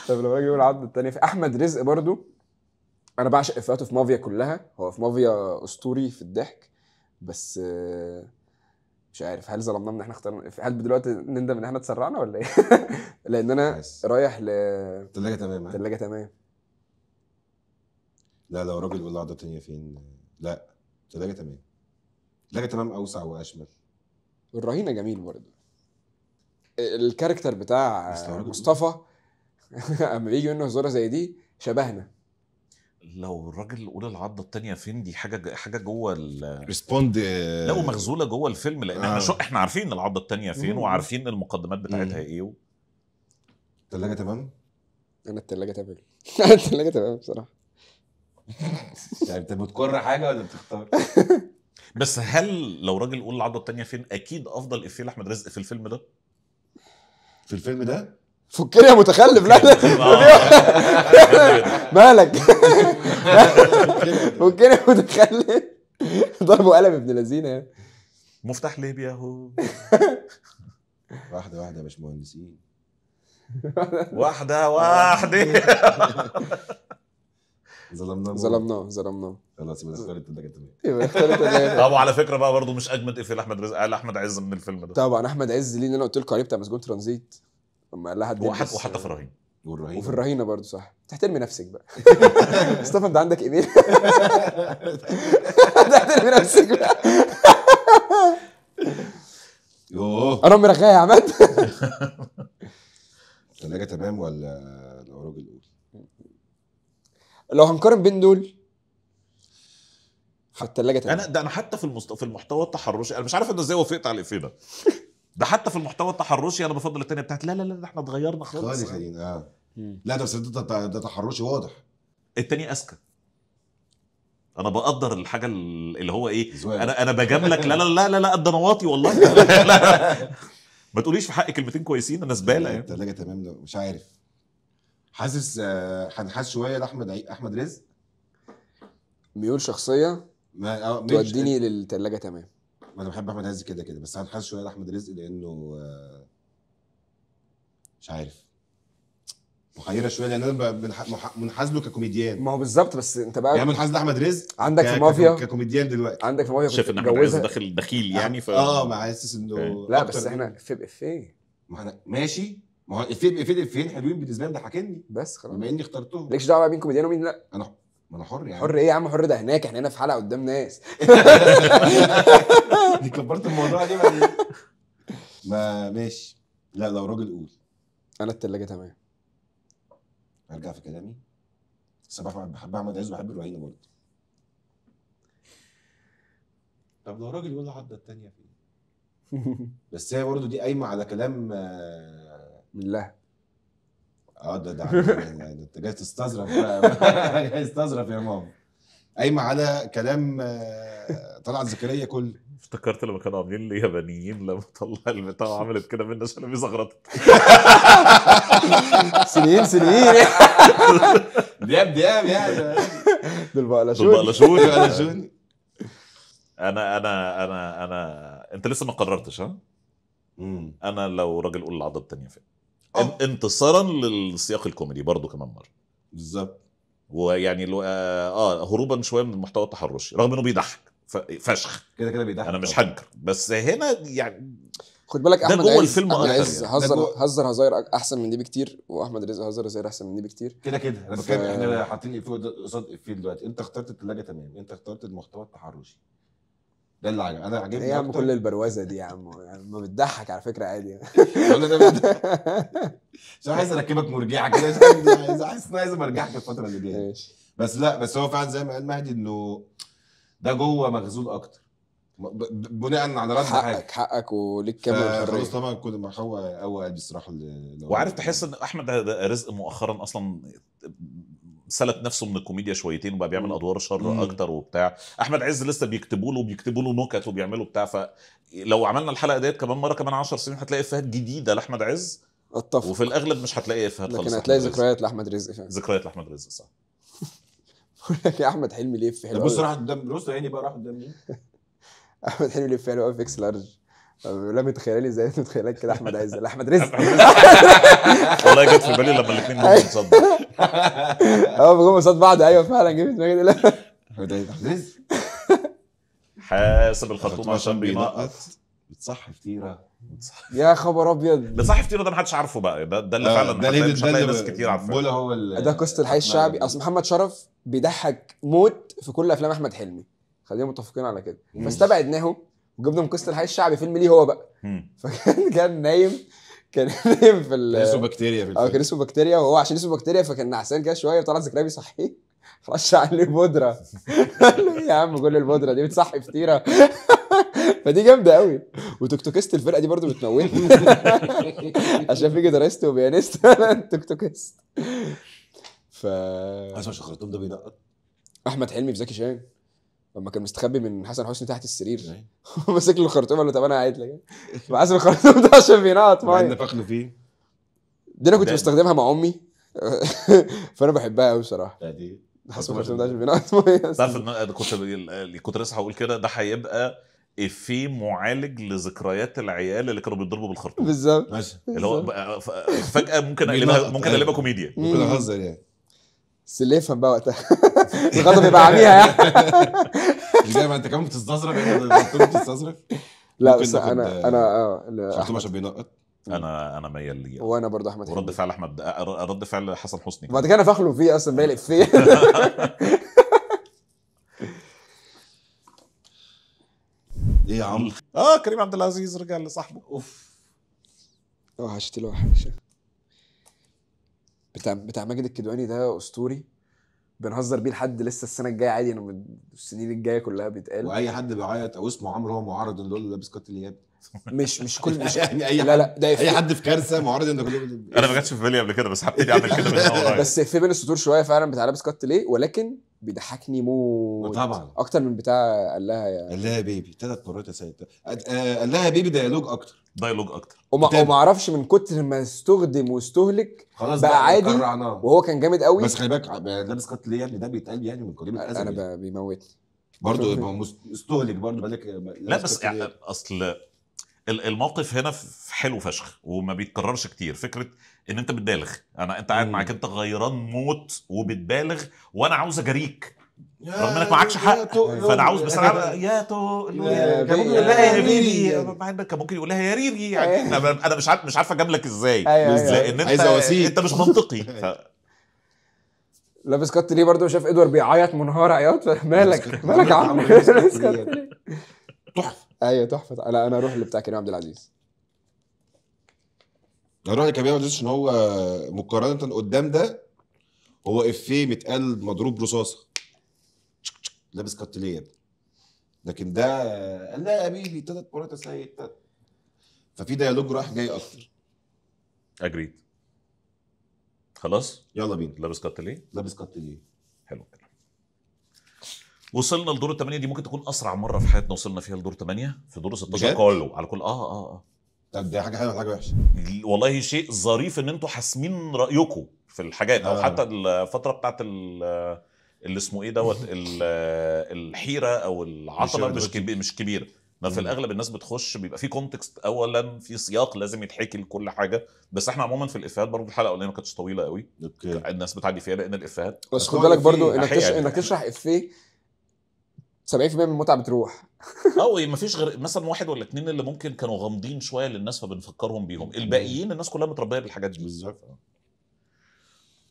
طب لو راجل يقول العضه الثانيه في احمد رزق برضو انا بعشق افاته في مافيا كلها هو في مافيا اسطوري في الضحك بس آه، مش عارف هل ظلمناه ان احنا اخترنا هل دلوقتي نندم ان احنا اتسرعنا ولا ايه؟ لان انا رايح ل تلاجة تمام تلاجة تمام لا لو راجل ولا عضة تانية فين؟ لا تلاجة تمام تلاجة تمام اوسع واشمل الرهينة جميل برضه الكاركتر بتاع مصطفى اما بيجي منه هزاره زي دي شبهنا لو الراجل اولى العضه الثانيه فين دي حاجه حاجه جوه ريسبوند لا مخزوله جوه الفيلم لان آه. احنا شو احنا عارفين العضه الثانيه فين وعارفين المقدمات بتاعتها ايه و... الثلاجه تمام؟ انا الثلاجه تمام انا الثلاجه تمام بصراحه يعني انت بتكر حاجه ولا بتختار؟ بس هل لو راجل قول العضه الثانيه فين اكيد افضل افيه لاحمد رزق في الفيلم ده؟ في الفيلم ده؟ فكني يا متخلف لا لا آه. مالك فكني يا متخلف ضربه قلم ابن لذينه مفتاح ليبيا هو واحده واحده يا باشمهندسين واحده واحده ظلمناه ظلمناه ظلمناه خلاص يبقى اختار التلاجه تمام طب وعلى فكره بقى برضه مش اجمد افيه احمد رزق قال آه، احمد عز من الفيلم ده طبعا احمد عز ليه اللي انا قلت لكم عليه بتاع مسجون ترانزيت اما قال لها دبس وحتى في الرهينه والرهينه وفي الرهينه برضه صح تحترمي نفسك بقى مصطفى انت عندك ايميل تحترمي نفسك بقى انا مرغاها يا عماد الثلاجه تمام ولا العروج الاولى لو هنقارن بين دول فالثلاجه تمام انا ده انا حتى في في المحتوى التحرشي انا مش عارف انا ازاي وافقت على الافيه ده ده حتى في المحتوى التحرشي انا بفضل الثانيه بتاعت لا لا لا احنا اتغيرنا خالص خالص اه لا ده بس ده, ده تحرشي واضح الثانيه اذكى انا بقدر الحاجه اللي هو ايه انا انا بجاملك لا لا لا لا لا ده انا واطي والله ما تقوليش في حقي كلمتين كويسين انا زباله يعني الثلاجه تمام ده مش عارف حاسس آه، هنحاس شويه لاحمد احمد رزق ميول شخصيه آه، توديني للثلاجه تمام انا بحب احمد عز كده كده بس هنحاز شويه لاحمد رزق لانه آه، مش عارف محيره شويه لان انا منحاز له ككوميديان ما هو بالظبط بس انت بقى يعني منحاز لاحمد رزق عندك في المافيا ككوميديان دلوقتي عندك في المافيا شايف ان احمد رزق داخل دخيل آه. يعني ف اه ما حاسس انه لا بس احنا في بافيه ما احنا ماشي ما هو الافيه بافيه الافيهين حلوين بالنسبه لي ضحكني بس خلاص بما اني اخترتهم مالكش دعوه بقى مين كوميديان ومين لا انا ما انا حر يعني حر ايه يا عم حر ده هناك احنا يعني هنا في حلقه قدام ناس دي كبرت الموضوع دي ما, ما ماشي لا لو راجل قول انا التلاجة تمام ارجع في كلامي صباح بحب احمد عز وبحب الوعينه برضه طب لو راجل يقول لحد التانية فين بس هي برضه دي قايمه على كلام آه، من الله اه ده ده انت جاي تستظرف بقى جاي تستظرف يا ماما قايمه على كلام آه، طلعت زكريا كله افتكرت لما كانوا عاملين اليابانيين لما طلع البتاع وعملت كده من الناس اللي زغرطت سنين سنين دياب دياب يعني دول بقلشوني دول بقلشوني انا انا انا انا انت لسه ما قررتش ها؟ انا لو راجل قول العضلات الثانيه فين أوه. انتصارا للسياق الكوميدي برضه كمان مره بالظبط ويعني آه،, اه هروبا شويه من المحتوى التحرشي رغم انه بيضحك ف... فشخ كده كده بيضحك انا مش هنكر بس هنا يعني خد بالك احمد جوه الفيلم احمد عز يعني. هزر هزر هزاير احسن من دي بكتير واحمد رزق هزر هزاير احسن من دي بكتير كده كده انا ف... بتكلم احنا حاطين افيه قصاد افيه دلوقتي انت اخترت الثلاجه تمام انت اخترت المحتوى التحرشي ده اللي عجب. انا عاجبني ايه يا عم كل البروازه دي يا عم يعني ما بتضحك على فكره عادي ده مش عايز اركبك مرجعه كده عايز عايز مرجعك الفتره اللي جايه بس لا بس هو فعلا زي ما قال مهدي انه ده جوه مخزون اكتر بناء على رد حقك حقك وليك كامل طبعا كل ما هو قوي قلبي الصراحه وعارف تحس يعني. ان احمد رزق مؤخرا اصلا سلت نفسه من الكوميديا شويتين وبقى بيعمل ادوار شر اكتر وبتاع احمد عز لسه بيكتبوا له بيكتبوا له نكت وبيعملوا بتاع فلو عملنا الحلقه ديت كمان مره كمان 10 سنين هتلاقي افيهات جديده لاحمد عز اتفق وفي الاغلب مش هتلاقي افيهات خالص لكن هتلاقي ذكريات لاحمد رزق فعلا ذكريات لاحمد رزق صح بقول لك يا احمد حلمي ليه في حلو بص راح قدام بص عيني بقى راح قدام مين احمد حلمي ليه في حلو قوي في اكس لارج لا متخيلالي زي متخيلك كده احمد عز لا احمد رزق والله جت في بالي لما الاثنين جم اه جم صد بعض ايوه فعلا جه في دماغي احمد رزق حاسب الخرطوم عشان بينقط بتصحي فتيره يا خبر ابيض بتصحي فتيره ده محدش عارفه بقى ده ده اللي آه، فعلا ده اللي مش ناس كتير عارفه هو ده قصه الحي الشعبي اصل محمد شرف بيضحك موت في كل افلام احمد حلمي خلينا متفقين على كده فاستبعدناه وجبنا من قصه الحي الشعبي فيلم ليه هو بقى فكان كان نايم كان نايم في ال اسمه بكتيريا في آه، الفيلم اه كان اسمه بكتيريا وهو عشان اسمه بكتيريا فكان نعسان كده شويه وطلع ذكرى بيصحيه رش عليه بودره قال له ايه يا عم كل البودره دي بتصحي فطيره فدي جامده قوي وتكتوكست الفرقه دي برضو بتنوم عشان في جيتارست وبيانست تكتوكست ف اسمع شخرطوم ده بينقط احمد حلمي في زكي شان لما كان مستخبي من حسن حسني تحت السرير إيه. ماسك له الخرطوم قال له طب انا قاعد لك فحسن الخرطوم ده عشان بينقط معايا نفخنا فيه دي انا كنت بستخدمها مع امي فانا بحبها قوي بصراحه دي حسن الخرطوم ده عشان بينقط معايا تعرف ان انا كنت كنت لسه هقول كده ده هيبقى افيه معالج لذكريات العيال اللي كانوا بيضربوا بالخرطوم بالظبط اللي هو فجاه ممكن اقلبها ممكن اقلبها طيب. كوميديا ممكن اهزر يعني بس اللي يفهم بقى وقتها الغضب يبقى عاميها يعني مش ما انت كمان بتستظرف يعني، بتستظرف لا بس انا انا اه شفتهم عشان بينقط انا انا ميال ليه وانا برضه احمد ورد فعل احمد رد فعل حسن حسني بعد كده انا فخله فيه اصلا بالق فيه ايه يا عم اه كريم عبد العزيز رجع لصاحبه اوف وحشتي له وحشه بتاع بتاع ماجد الكدواني ده اسطوري بنهزر بيه لحد لسه السنه الجايه عادي السنين الجايه كلها بيتقال واي حد بيعيط او اسمه عمرو هو معرض ان دول لابس كات الاياب مش مش كل مش يعني اي لا لا ده اي حد في كارثه معرض ان انا ما جاتش في بالي قبل كده بس هبتدي اعمل كده من بس في بين السطور شويه فعلا بتاع لابس كات ليه ولكن بيضحكني مو آه، طبعا اكتر من بتاع قال لها يا قال لها يا بيبي ثلاث مرات يا سيد قال آه، لها يا بيبي ديالوج اكتر ديالوج اكتر وما اعرفش من كتر ما استخدم واستهلك خلاص بقى, بقى عادي وهو كان جامد قوي بس خلي بالك لابس آه، خط ليه يعني ده بيتقال يعني من قديم الازل انا يعني. بيموتني برضه استهلك برضه بالك لا بس اصل الموقف هنا حلو فشخ وما بيتكررش كتير فكره ان انت بتبالغ انا انت قاعد معاك انت غيران موت وبتبالغ وانا عاوز اجريك رغم انك معكش حق فانا عاوز بس انا يا تو كان ممكن يقول لها يا ريري كان ممكن يقول يا ريري يعني أيوة. انا مش عارف مش عارف اجاملك ازاي أيوة، أيوة. لان انت انت مش منطقي لابس كات ليه برضه شاف ادوار بيعيط منهار عياط مالك مالك يا عم تحفه ايوه تحفه انا انا اروح اللي بتاع كريم عبد العزيز الراي كابيلا ما ان هو مقارنه قدام ده هو افيه متقال مضروب رصاصه لابس كاتليه لكن ده قال لا يا بيبي تلات مرات سيد ففي ديالوج راح جاي اكتر اجريد خلاص يلا بينا لابس كاتليه لابس كاتليه حلو وصلنا لدور الثمانيه دي ممكن تكون اسرع مره في حياتنا وصلنا فيها لدور ثمانيه في دور 16 كله على كل اه اه اه طب دي حاجه حلوه حاجه وحشه والله شيء ظريف ان انتوا حاسمين رايكم في الحاجات او آه. حتى الفتره بتاعت اللي اسمه ايه دوت الحيره او العطله مش كبيره مش كبيره ما في الاغلب الناس بتخش بيبقى في كونتكست اولا في سياق لازم يتحكي لكل حاجه بس احنا عموما في الافيهات برضه الحلقه الاولانيه ما كانتش طويله قوي اوكي الناس بتعدي فيها لان الافيهات بس خد بالك برضه انك تشرح, يعني. انك تشرح افيه 70% من المتعه بتروح اه فيش غير مثلا واحد ولا اتنين اللي ممكن كانوا غامضين شويه للناس فبنفكرهم بيهم الباقيين الناس كلها متربيه بالحاجات دي بالظبط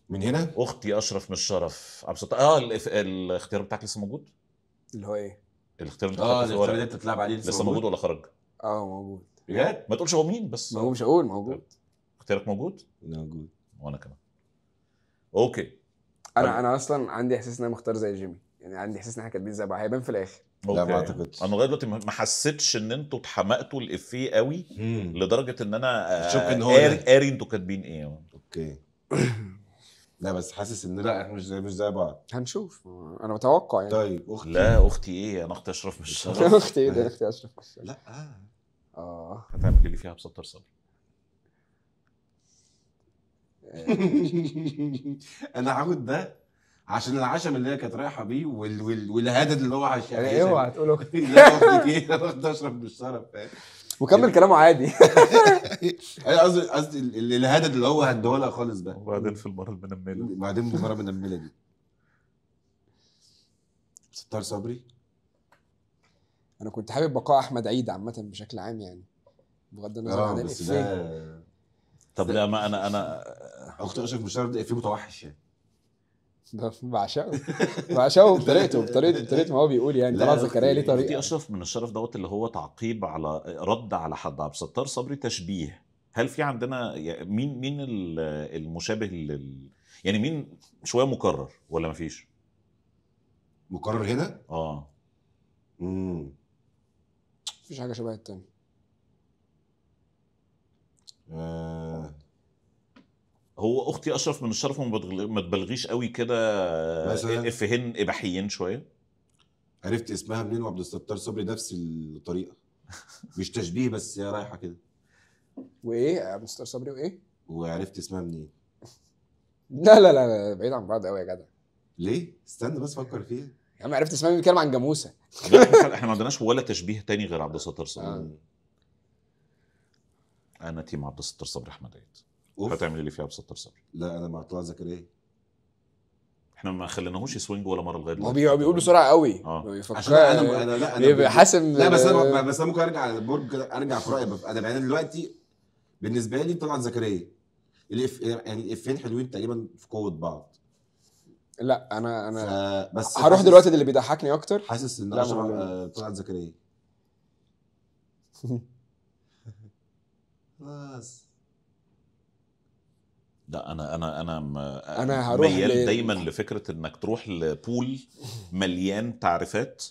من هنا اختي اشرف مش شرف ابسط اه الاختيار بتاعك لسه موجود اللي هو ايه الاختيار بتاعك اه الاختيار اللي انت بتلعب عليه لسه, لسه موجود ولا خرج اه موجود بجد ما تقولش هو مين بس ما هو مش هقول موجود اختيارك موجود موجود وانا كمان اوكي انا طيب. انا اصلا عندي احساس ان انا مختار زي جيمي يعني عندي احساس ان احنا كاتبين زي بعض هيبان في الاخر لا ما اعتقدش انا لغايه دلوقتي ما حسيتش ان انتوا اتحمقتوا الافيه قوي لدرجه ان انا آه، شك ان هو يعني. قاري انتوا كاتبين ايه اوكي لا بس حاسس ان لا احنا مش زي مش زي بعض هنشوف انا متوقع يعني طيب اختي لا اختي ايه انا اختي اشرف مش شرف اختي ايه ده اختي اشرف مش لا اه هتعمل اللي فيها بسطر صبري انا هاخد ده عشان العشم اللي هي كانت رايحه بيه وال... وال... والهدد اللي هو هيشرب يعني اوعى تقول اختي لا اختي ايه رحت اشرب من الشرف وكمل يعني كلامه عادي انا قصدي قصدي الهدد اللي هو هديه لها خالص بقى وبعدين في المره المنمله وبعدين في المره المنمله دي ستار صبري انا كنت حابب بقاء احمد عيد عامه بشكل عام يعني بغض النظر آه، عن الافيه طب لا ما انا انا اخت اشرف مشرف ده افيه متوحش يعني بعشقه بعشقه بطريقته بطريقته بطريقه ما هو بيقول يعني طلعت زكريا ليه طريقه دي اشرف من الشرف دوت اللي هو تعقيب على رد على حد عبد الستار صبري تشبيه هل في عندنا مين مين المشابه لل يعني مين شويه مكرر ولا مفيش؟ مكرر هنا؟ اه امم مفيش حاجه شبه التاني آه. هو اختي اشرف من الشرف ما تبلغيش قوي كده افهن آه، إيه، اباحيين إيه، شويه عرفت اسمها منين وعبد الستار صبري نفس الطريقه مش تشبيه بس هي رايحه كده وايه عبد الستار صبري وايه وعرفت اسمها منين لا لا لا بعيد عن بعض قوي يا جدع ليه استنى بس فكر يعني فيها يا عم عرفت اسمها بيتكلم عن جاموسه احنا ما عندناش ولا تشبيه تاني غير عبد الستار صبري آه. انا تيم عبد الستار صبري احمد عيد أوف. هتعمل لي فيها بستار صبري لا انا مع طلعت زكريا احنا ما خليناهوش يسوينج ولا مره لغايه دلوقتي هو بيقول بسرعه قوي اه يعني عشان انا انا لا انا حاسم لا بس انا آه. بس انا ممكن ارجع البرج ارجع في رايي انا يعني دلوقتي بالنسبه لي طلعت زكريا الاف يعني الافين حلوين تقريبا في قوه بعض لا انا انا بس هروح دلوقتي اللي بيضحكني اكتر حاسس ان اشرف طلعت زكريا بس لا انا انا انا انا هروح ميال ل... دايما لفكره انك تروح لبول مليان تعريفات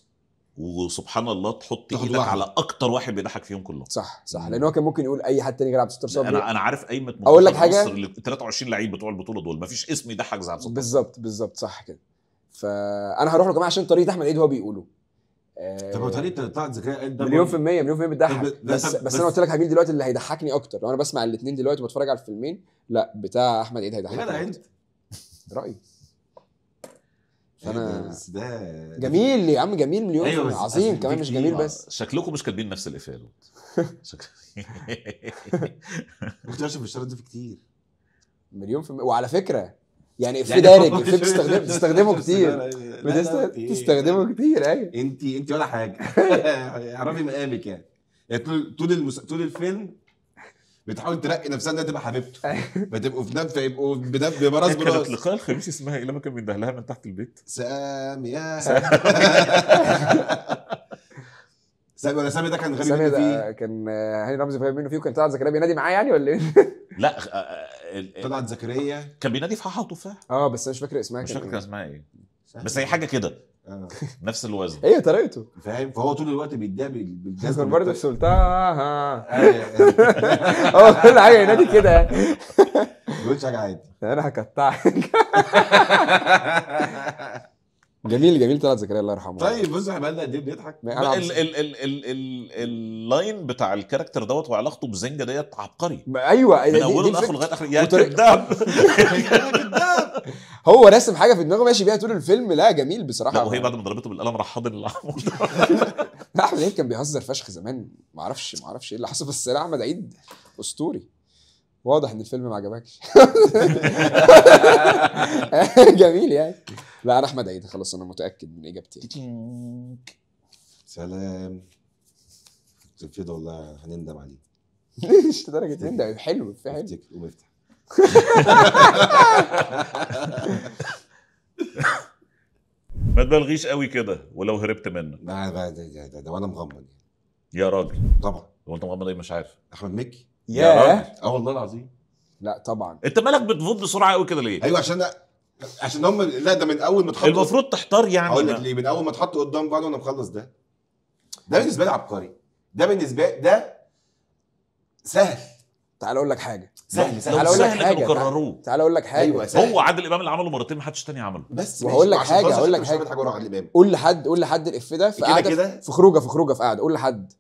وسبحان الله تحط ايدك واحد. على اكتر واحد بيضحك فيهم كلهم صح صح لان هو كان ممكن يقول اي حد تاني غير عبد الستار صبري انا انا عارف قايمه اقول لك حاجه 23 لعيب بتوع البطوله دول ما فيش اسم يضحك زي عبد الستار بالظبط بالظبط صح كده فانا هروح له كمان عشان طريقه احمد عيد هو بيقوله آه، طب هو انت بتاع الذكاء انت مليون في المية مليون في المية بتضحك بس, بس, بس, انا قلت لك هجيب دلوقتي اللي هيضحكني اكتر لو انا بسمع الاثنين دلوقتي وبتفرج على الفيلمين لا بتاع احمد عيد هيضحكني لا انت رايي أيوة، انا بس ده جميل يا عم جميل مليون أيوة عظيم كمان مش جميل بس شكلكم مش كاتبين نفس الافيه شكلكم كنت في الشرط ده في كتير مليون في المية وعلى فكره يعني في دارك دارج في بتستخدمه بتستخدمه كتير بتستخدمه كتير ايوه انت انت ولا حاجه اعرفي مقامك يعني. يعني طول طول المس... طول الفيلم بتحاول ترقي نفسها انها تبقى حبيبته فتبقوا أيوة. في نف يبقوا بيبقى راس براس كانت لقاء الخميس اسمها ايه لما كان بيندهلها من تحت البيت ساميه ولا سامي ده كان غبي سامي ده كان آه، هاني رمزي غبي منه فيه وكان طلعت زكريا بينادي معاه يعني ولا ايه؟ لا آه، آه، طلعت زكريا كان بينادي في حاحه وتفاح اه بس انا مش فاكر اسمها مش فاكر كان إيه. اسمها ايه بس هي حاجه كده نفس الوزن ايه طريقته فاهم فهو طول الوقت بيتضايق بالجزمه برضه في سلطان أيوة. هو كل حاجه ينادي كده يعني ما بيقولش حاجه عادي انا هقطعك جميل جميل طلعت زكريا الله يرحمه طيب بص احنا بقالنا قد ايه بنضحك اللاين بتاع الكاركتر دوت وعلاقته بزنجه ديت عبقري ايوه من اوله لاخره لغايه اخره يا كداب هو راسم حاجه في دماغه ماشي بيها طول الفيلم لا جميل بصراحه لا وهي بعد ما ضربته بالقلم راح حاضن العمود لا احمد عيد كان بيهزر فشخ زمان معرفش معرفش ايه اللي حصل بس احمد عيد اسطوري واضح ان الفيلم ما عجبكش جميل يعني لا انا احمد عيد خلاص انا متاكد من اجابتي سلام كده والله هنندم عليه ليش لدرجه تندم حلو في حلو افتكر قوم افتح ما تبالغيش قوي كده ولو هربت منه لا ده, ده, ده, ده وانا مغمض يعني. يا راجل طبعا هو انت مغمض ايه مش عارف احمد مكي يا, راجل اه والله العظيم لا طبعا انت مالك بتفض بسرعه قوي كده ليه ايوه عشان عشان هم لا ده من اول ما تحط المفروض تحتار يعني اقول لك ليه من اول ما تحط قدام فار وانا مخلص ده ده بالنسبه لي عبقري ده بالنسبه ده سهل تعال اقول لك حاجه سهل سهل سهل, اقول لك حاجه كرروه تعال اقول لك حاجه أيوة سهل. هو عادل امام اللي عمله مرتين محدش تاني عمله بس وهقول لك حاجه هقول لك حاجه قول لحد قول لحد الاف ده في قعده في خروجه في خروجه في قعده قول لحد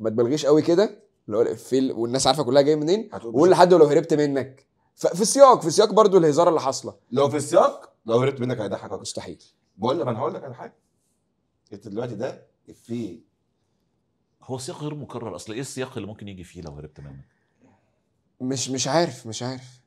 ما تبلغيش قوي كده اللي هو الافيه والناس عارفه كلها جاي منين وقول لحد ولو هربت منك في سياق في سياق برضو الهزاره اللي حاصله لو في السياق لو هربت منك هيضحك مستحيل بقول لك انا هقول لك على حاجه انت دلوقتي ده في هو سياق غير مكرر اصل ايه السياق اللي ممكن يجي فيه لو هربت منك مش مش عارف مش عارف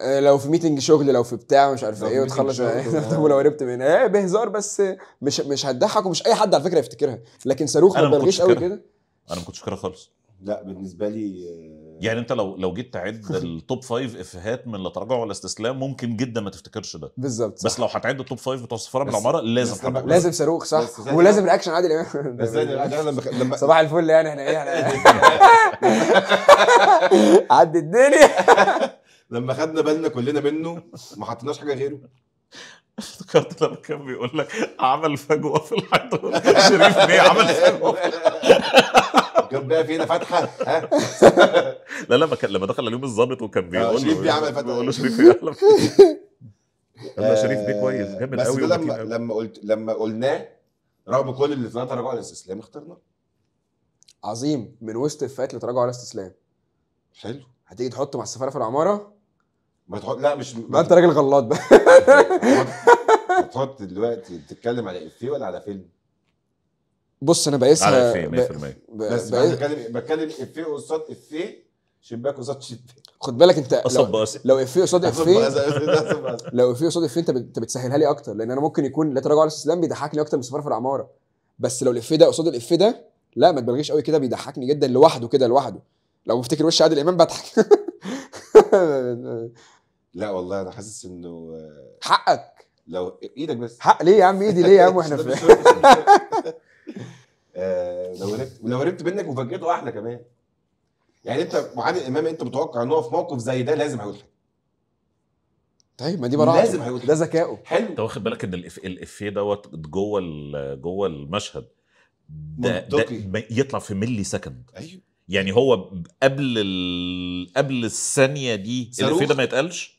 آه، لو في ميتنج شغل لو في بتاع مش عارف ايه وتخلص طب ولو هربت من ايه بهزار بس مش مش هتضحك ومش اي حد على فكره يفتكرها لكن صاروخ ما بلغيش قوي كده انا ما كنتش فاكرها خالص لا بالنسبه لي آه، يعني انت لو لو جيت تعد التوب فايف افيهات من لا تراجع ولا استسلام ممكن جدا ما تفتكرش ده بالظبط بس لو هتعد التوب فايف بتوع السفاره بالعماره لازم حمد لازم صاروخ صح ولازم الاكشن عادل امام بس لما صباح الفل يعني احنا ايه احنا إيه؟ عدي الدنيا لما خدنا بالنا كلنا منه ما حطيناش حاجه غيره افتكرت لما كان بيقول لك عمل فجوه في الحيطان شريف بيه عمل فجوه كان بقى في هنا فتحه ها لا لما كان لما دخل عليهم الظابط وكان آه، بيقول له شريف بيه عمل فتحه بيقول له شريف بيه عمل فتحه شريف بيه كويس جامد قوي بس لما لما قلت لما قلناه رغم كل اللي تراجعوا على الاستسلام اخترناه عظيم من وسط الفات اللي تراجعوا على الاستسلام حلو هتيجي تحطه مع السفاره في العماره ما تحط لا مش ما انت راجل غلط بقى تحط دلوقتي تتكلم على افيه ولا على فيلم؟ بص انا بقيسها على افيه 100% بس بتكلم بتكلم افيه قصاد افيه شباك قصاد شباك خد بالك انت لو, افيه قصاد افيه لو افيه قصاد افيه انت بتسهلها لي اكتر لان انا ممكن يكون لا تراجع على الاستسلام بيضحكني اكتر من سفاره في العماره بس لو الافيه ده قصاد الافيه ده لا ما تبالغيش قوي كده بيضحكني جدا لوحده كده لوحده لو مفتكر وش عادل امام بضحك لا والله انا حاسس انه حقك لو ايدك بس حق ليه يا عم ايدي ليه يا عم واحنا في آه، لو ربت لو ربت منك وفجئته احلى كمان يعني انت معاني الامام انت متوقع ان هو في موقف زي ده لازم هيقول طيب ما دي براءه لازم هيقول ده ذكائه حلو انت واخد بالك ان الإف... الافيه دوت جوه جوه المشهد ده, ده يطلع في ملي سكند ايوه يعني هو قبل ال... قبل الثانيه دي في ده ما يتقالش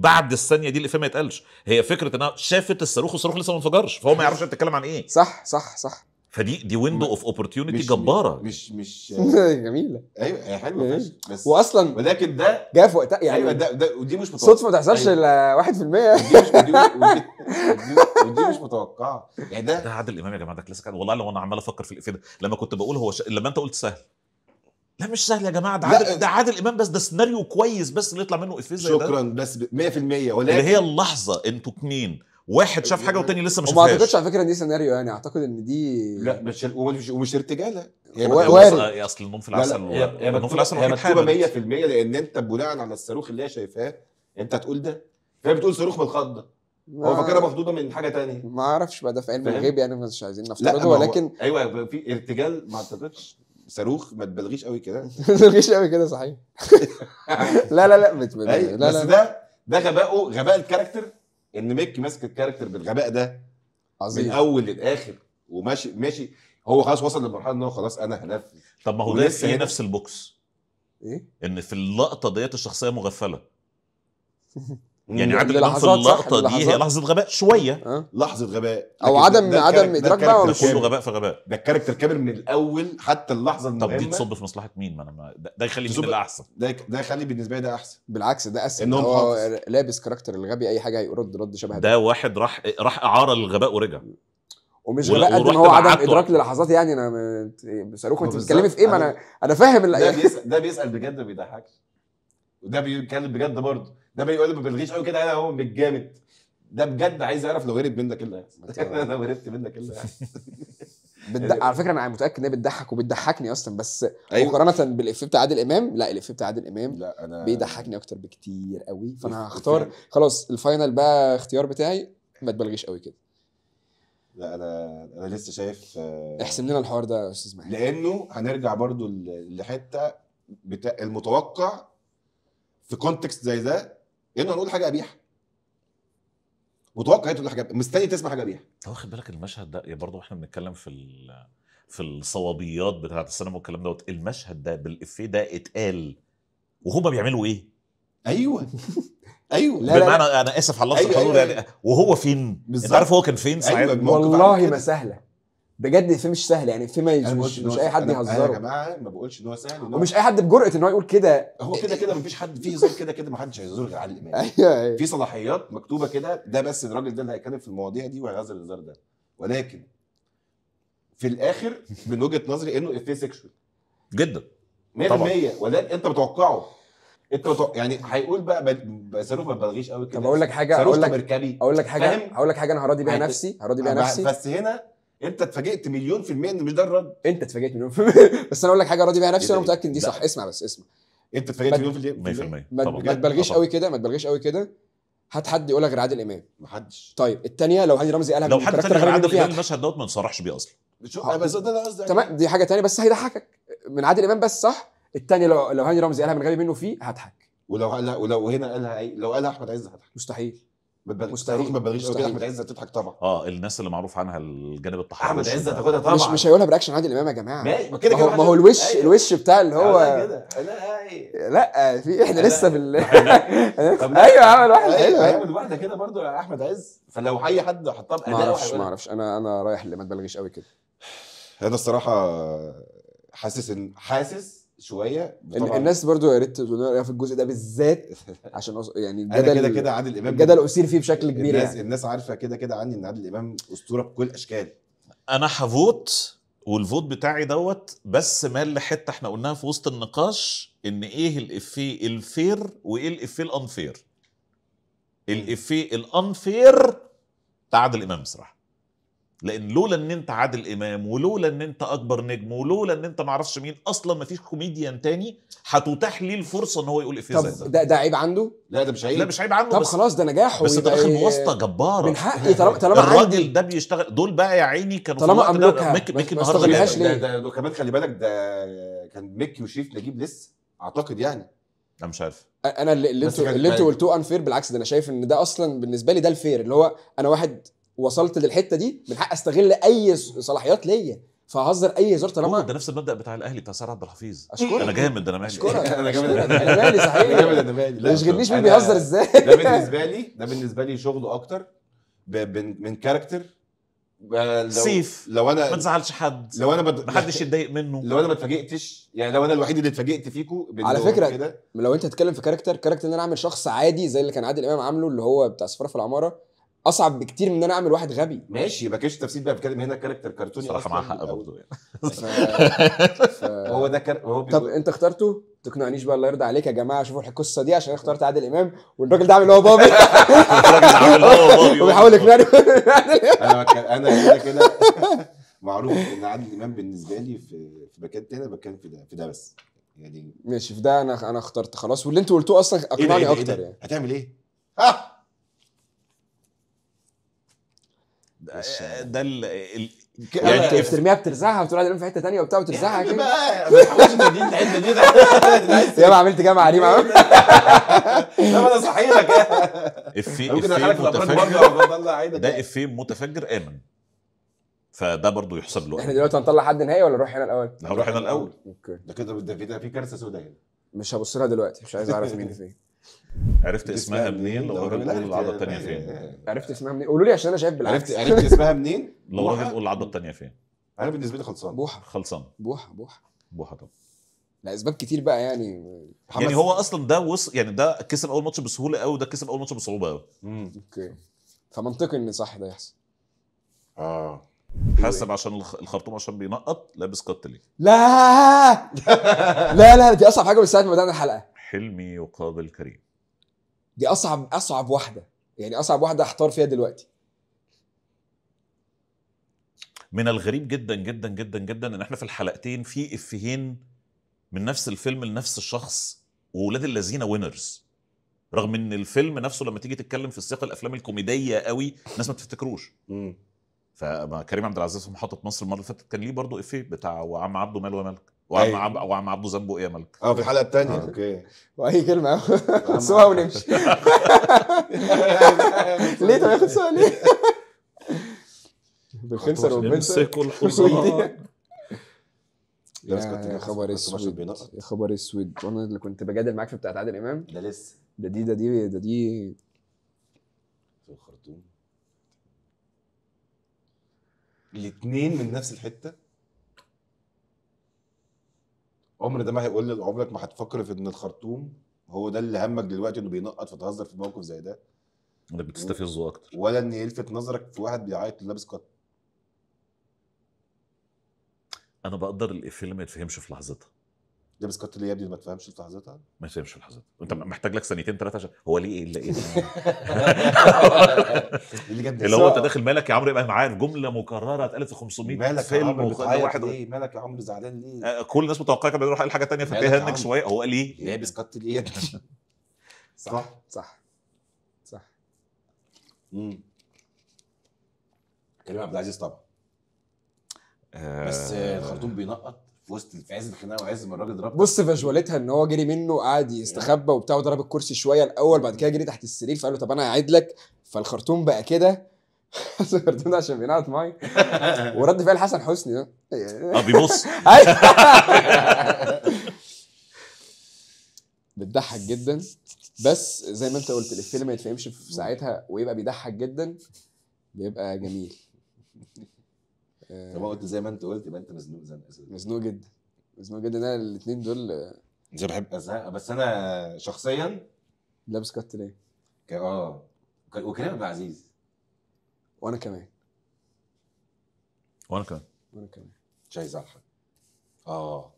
بعد الثانيه دي اللي فيها ما يتقالش هي فكره انها شافت الصاروخ والصاروخ لسه ما انفجرش فهو ما يعرفش بتتكلم عن ايه صح صح صح فدي دي ويندو اوف اوبورتيونيتي جباره مش مش جميله ايوه هي حلوه بس واصلا ولكن ده جاء في وقتها يعني ايوه ده, ده ودي مش متوقعه صدفه ما تحصلش أيوة. الا 1% ودي مش ودي, ودي مش متوقعه يعني ده ده عادل امام يا جماعه ده كلاسيك والله لو انا عمال افكر في الافيه ده لما كنت بقول هو ش... لما انت قلت سهل لا مش سهل يا جماعه ده عادل ده عادل امام بس ده سيناريو كويس بس اللي يطلع منه افيه ده شكرا بس 100% ولكن اللي هي اللحظه انتوا اتنين واحد شاف حاجه والتاني لسه مش شافهاش وما اعتقدش على فكره ان دي سيناريو يعني اعتقد ان دي لا مش ومش, ومش ارتجاله وارد اصل النوم في العسل النوم في العسل هي مكتوبه 100% لان انت بناء على الصاروخ اللي هي شايفاه انت هتقول ده فهي بتقول صاروخ من ما هو فاكرها مخضوضه من حاجه تانية ما اعرفش بقى ده في علم الغيب يعني مش عايزين نفترضه ولكن ايوه في ارتجال ما اعتقدش صاروخ ما تبالغيش قوي كده ما تبالغيش قوي كده صحيح لا لا لا مش لا لا بس ده ده غباءه غباء الكاركتر ان ميك ماسك الكاركتر بالغباء ده عظيم من اول للاخر وماشي ماشي هو خلاص وصل لمرحله ان هو خلاص انا هنفذ طب ما هو ده هي إيه نفس البوكس ايه ان في اللقطه ديت الشخصيه مغفله يعني عدم لحظة اللقطه دي هي لحظه غباء شويه لحظه غباء او عدم عدم ادراك بقى إيه؟ ده كله غباء في غباء ده الكاركتر كامل من الاول حتى اللحظه المهمه طب دي تصب في مصلحه مين ما انا ده يخلي مين اللي احسن ده ده يخلي بالنسبه لي ده احسن بالعكس ده اسهل هو لابس كاركتر الغبي اي حاجه هيرد رد شبه ده واحد راح راح اعاره للغباء ورجع ومش غباء قد ما هو عدم ادراك للحظات يعني انا صاروخ انت بتتكلمي في ايه ما انا يعني انا فاهم ده بيسال بجد ما بيضحكش وده بيتكلم بجد برضه ده بيقول ما بلغيش قوي كده انا يعني هو بالجامد ده بجد عايز اعرف لو غيرت منك ايه اللي هيحصل انا منك ايه يعني. بتضحك يعني على فكره انا متاكد ان هي بتضحك وبتضحكني اصلا بس أيوة. مقارنه بالافيه بتاع عادل امام لا الافيه بتاع عادل امام لا أنا... بيضحكني اكتر بكتير قوي فانا هختار خلاص الفاينل بقى اختيار بتاعي ما تبلغيش قوي كده لا انا انا لسه شايف آه، احسم لنا الحوار ده يا استاذ محمد لانه هنرجع برضو لحته بتا... المتوقع في كونتكست زي ده يا اما هنقول حاجه قبيحه متوقع تقول حاجه مستني تسمع حاجه قبيحه واخد بالك المشهد ده برضه احنا بنتكلم في في الصوابيات بتاعت السينما والكلام دوت المشهد ده بالافيه ده اتقال وهما بيعملوا ايه؟ ايوه ايوه لا بمعنى لا انا اسف على اللفظ أيوة أيوة يعني وهو فين؟ بالظبط عارف هو كان فين ساعتها أيوة والله ما سهله بجد في مش سهل يعني في مش مش, مش اي حد يهزره يا جماعه ما بقولش ان هو سهل إن ومش اي حد بجرأه ان هو يقول كده هو كده كده مفيش حد فيه هزار كده كده ما حدش هيزور غير علي امام أيوة، أيوة. في صلاحيات مكتوبه كده ده بس الراجل ده اللي هيتكلم في المواضيع دي وهيغزل الهزار ده ولكن في الاخر من وجهه نظري انه افيه سيكشوال جدا 100% ولكن انت متوقعه انت بتوع... يعني هيقول بقى ب... صاروخ ما بلغيش قوي كده طب اقول لك حاجه اقول لك اقول لك حاجه اقول لك حاجه انا هراضي بيها نفسي هراضي بيها نفسي بس هنا انت اتفاجئت مليون في الميه ان مش ده الرد انت اتفاجئت مليون في الميه بس انا اقول لك حاجه راضي بيها نفسي وانا متاكد دي صح اسمع بس اسمع انت اتفاجئت مليون في الميه 100% ما تبلغيش قوي كده ما تبلغيش قوي كده هات حد يقول لك غير عادل امام محدش طيب الثانيه لو هاني رمزي قالها لو حد تاني غير عادل امام المشهد دوت ما نصرحش بيه اصلا آه، بس ده قصدي تمام دي حاجه ثانيه بس هيضحكك من عادل امام بس صح الثانيه لو لو هاني رمزي قالها من غبي منه فيه هضحك ولو ولو هنا قالها لو قالها احمد عز هضحك مستحيل مستحيل ما تبالغيش لو احمد عز تضحك طبعا اه الناس اللي معروف عنها الجانب التحرش احمد عز تاخدها طبعا مش مش هيقولها برياكشن عادل امام يا جماعه ماشي ما كده كده ما هو الوش أيوه. الوش بتاع اللي هو كده لا في احنا لسه في ال... ايوه عمل واحده أيوه، حلوه أيوه، عمل واحده كده برضو احمد عز فلو اي حد حطها ما اعرفش ما اعرفش انا انا رايح اللي ما تبالغيش قوي كده انا الصراحه حاسس ان حاسس شويه الناس برضو يا ريت في الجزء ده بالذات عشان يعني الجدل كده كده عادل امام الجدل اثير فيه بشكل كبير الناس يعني. الناس عارفه كده كده عني ان عادل امام اسطوره بكل اشكال انا هفوت والفوت بتاعي دوت بس مال لحته احنا قلناها في وسط النقاش ان ايه الافيه الفير وايه الافيه الانفير الافيه الانفير بتاع عادل امام بصراحه لان لولا ان انت عادل امام ولولا ان انت اكبر نجم ولولا ان انت معرفش مين اصلا ما فيش كوميديان تاني هتتاح ليه الفرصه ان هو يقول افيه زي ده ده ده عيب عنده لا ده مش عيب لا مش عيب عنده طب بس خلاص ده نجاحه بس ده داخل بواسطه جباره من حقي طالما طالما الراجل ده بيشتغل دول بقى يا عيني كانوا طالما املكها ميكي ميكي النهارده ده, ده, ده كمان خلي بالك ده كان ميكي وشريف نجيب لسه اعتقد يعني انا مش عارف انا اللي انتوا اللي انتوا قلتوه انفير بالعكس ده انا شايف ان ده اصلا بالنسبه لي ده الفير اللي هو انا واحد وصلت للحته دي من حق استغل اي صلاحيات ليا فهزر اي هزار طالما ده نفس المبدا بتاع الاهلي بتاع سعد عبد الحفيظ اشكرك انا جامد انا مالي اشكرك انا جامد انا مالي صحيح انا جامد انا مالي ما يشغلنيش مين بيهزر ازاي ده بالنسبه لي ده بالنسبه لي شغله اكتر من كاركتر لو سيف لو انا ما تزعلش حد لو انا ما محدش يتضايق منه لو انا ما اتفاجئتش يعني لو انا الوحيد اللي اتفاجئت فيكو على فكره كده لو انت هتتكلم في كاركتر كاركتر ان انا اعمل شخص عادي زي اللي كان عادل امام عامله اللي هو بتاع سفاره في العماره اصعب بكتير من ان انا اعمل واحد غبي ماشي يبقى كش تفسير بقى بيتكلم هنا كاركتر كرتوني صراحه معاه حق برضه يعني ف... ف... هو ده كان هو طب انت اخترته تقنعنيش بقى الله يرضى عليك يا جماعه شوفوا القصه دي عشان اخترت عادل امام والراجل ده عامل هو بابي الراجل عامل هو بابي وبيحاول يقنعني انا انا كده كده معروف ان عادل امام بالنسبه لي في في مكان تاني بتكلم في ده في ده بس يعني ماشي في ده انا انا اخترت خلاص واللي انتوا قلتوه اصلا إيه إيه اقنعني إيه اكتر يعني هتعمل ايه؟ آه! آه، آه، ده ال يعني انت بترميها بترزعها وتقول عايز في حته ثانيه وبتاع وترزعها يعني كده بقى يا ما عملت جامعه ليه معاه لا انا صحيح لك افيه افيه متفجر ده افيه متفجر امن فده برضه يحسب له احنا دلوقتي هنطلع حد نهائي ولا نروح هنا الاول؟ هنروح هنا الاول اوكي ده كده ده في كارثه سوداء هنا مش هبص لها دلوقتي مش عايز اعرف مين فين عرفت اسمها منين لو راجل قول العضه الثانيه فين عرفت اسمها منين قولوا لي عشان انا شايف بالعكس عرفت عرفت اسمها منين لو راجل قول العضه الثانيه فين انا بالنسبه لي خلصان بوحه خلصان بوحه بوحه بوحه طبعا لاسباب كتير بقى يعني يعني هو اصلا ده وصل يعني ده كسب اول ماتش بسهوله قوي وده كسب اول ماتش بصعوبه قوي اوكي فمنطقي ان صح ده يحصل اه حاسب عشان الخرطوم عشان بينقط لابس قط ليه لا لا لا دي اصعب حاجه من ساعه ما بدانا الحلقه حلمي يقابل كريم دي اصعب اصعب واحده يعني اصعب واحده احتار فيها دلوقتي من الغريب جدا جدا جدا جدا ان احنا في الحلقتين في افيهين من نفس الفيلم لنفس الشخص واولاد الذين وينرز رغم ان الفيلم نفسه لما تيجي تتكلم في سياق الافلام الكوميديه قوي الناس ما بتفتكروش فكريم عبد العزيز في محطه مصر المره اللي فاتت كان ليه برضه افيه بتاع وعم عبده مال ومالك وعم عب... وعم عبو زنبو ايه ملك اه في الحلقه الثانيه آه. اوكي واي كلمه سوا ونمشي ليه طب ياخد سوا ليه؟ بالخنسر والبنسر يا خبر اسود يا خبر اسود وانا اللي كنت بجادل معاك في بتاعت عادل امام ده لسه ده دي ده دي ده دي في الخرطوم الاثنين من نفس الحته عمر ده ما هيقول لي عمرك ما هتفكر في ان الخرطوم هو ده اللي همك دلوقتي انه بينقط فتهزر في موقف زي ده ولا بتستفزه اكتر ولا ان يلفت نظرك في واحد بيعيط لابس قط انا بقدر الافيه اللي ما يتفهمش في لحظتها جيمس كاتل يا ابني ما تفهمش لحظتها ما تفهمش لحظتها انت محتاج لك سنتين ثلاثه عشان هو ليه ايه اللي ايه اللي جاب اللي هو انت داخل مالك يا عمرو يبقى معايا جمله مكرره اتقالت في 500 مالك فيلم وكل واحد مالك يا عمرو زعلان ليه آه، كل الناس متوقعه كان بيروح قال حاجه ثانيه انك شويه هو ليه لابس كاتل ليه صح صح صح امم كريم عبد العزيز طبعا بس الخرطوم آه، بينقط في وسط في عز الخناقه وعز ما الراجل ضرب بص فيجوالتها ان هو جري منه قعد يستخبى وبتاع وضرب الكرسي شويه الاول بعد كده جري تحت السرير فقال له طب انا هعيد لك فالخرطوم بقى كده الخرطوم ده عشان بينعت ماي ورد فعل حسن حسني ده اه بيبص أيوه. بتضحك جدا بس زي ما انت قلت الفيلم ما يتفهمش في ساعتها ويبقى بيضحك جدا بيبقى جميل ما آه، قلت زي ما انت قلت يبقى انت مزنوق زنقه مزنوق جدا مزنوق جدا انا الاثنين دول زي بحب ازهق بس انا شخصيا لابس كات ليه؟ ك- اه وك- وكريم عبد العزيز وانا كمان وانا كمان وانا كمان مش عايز اضحك اه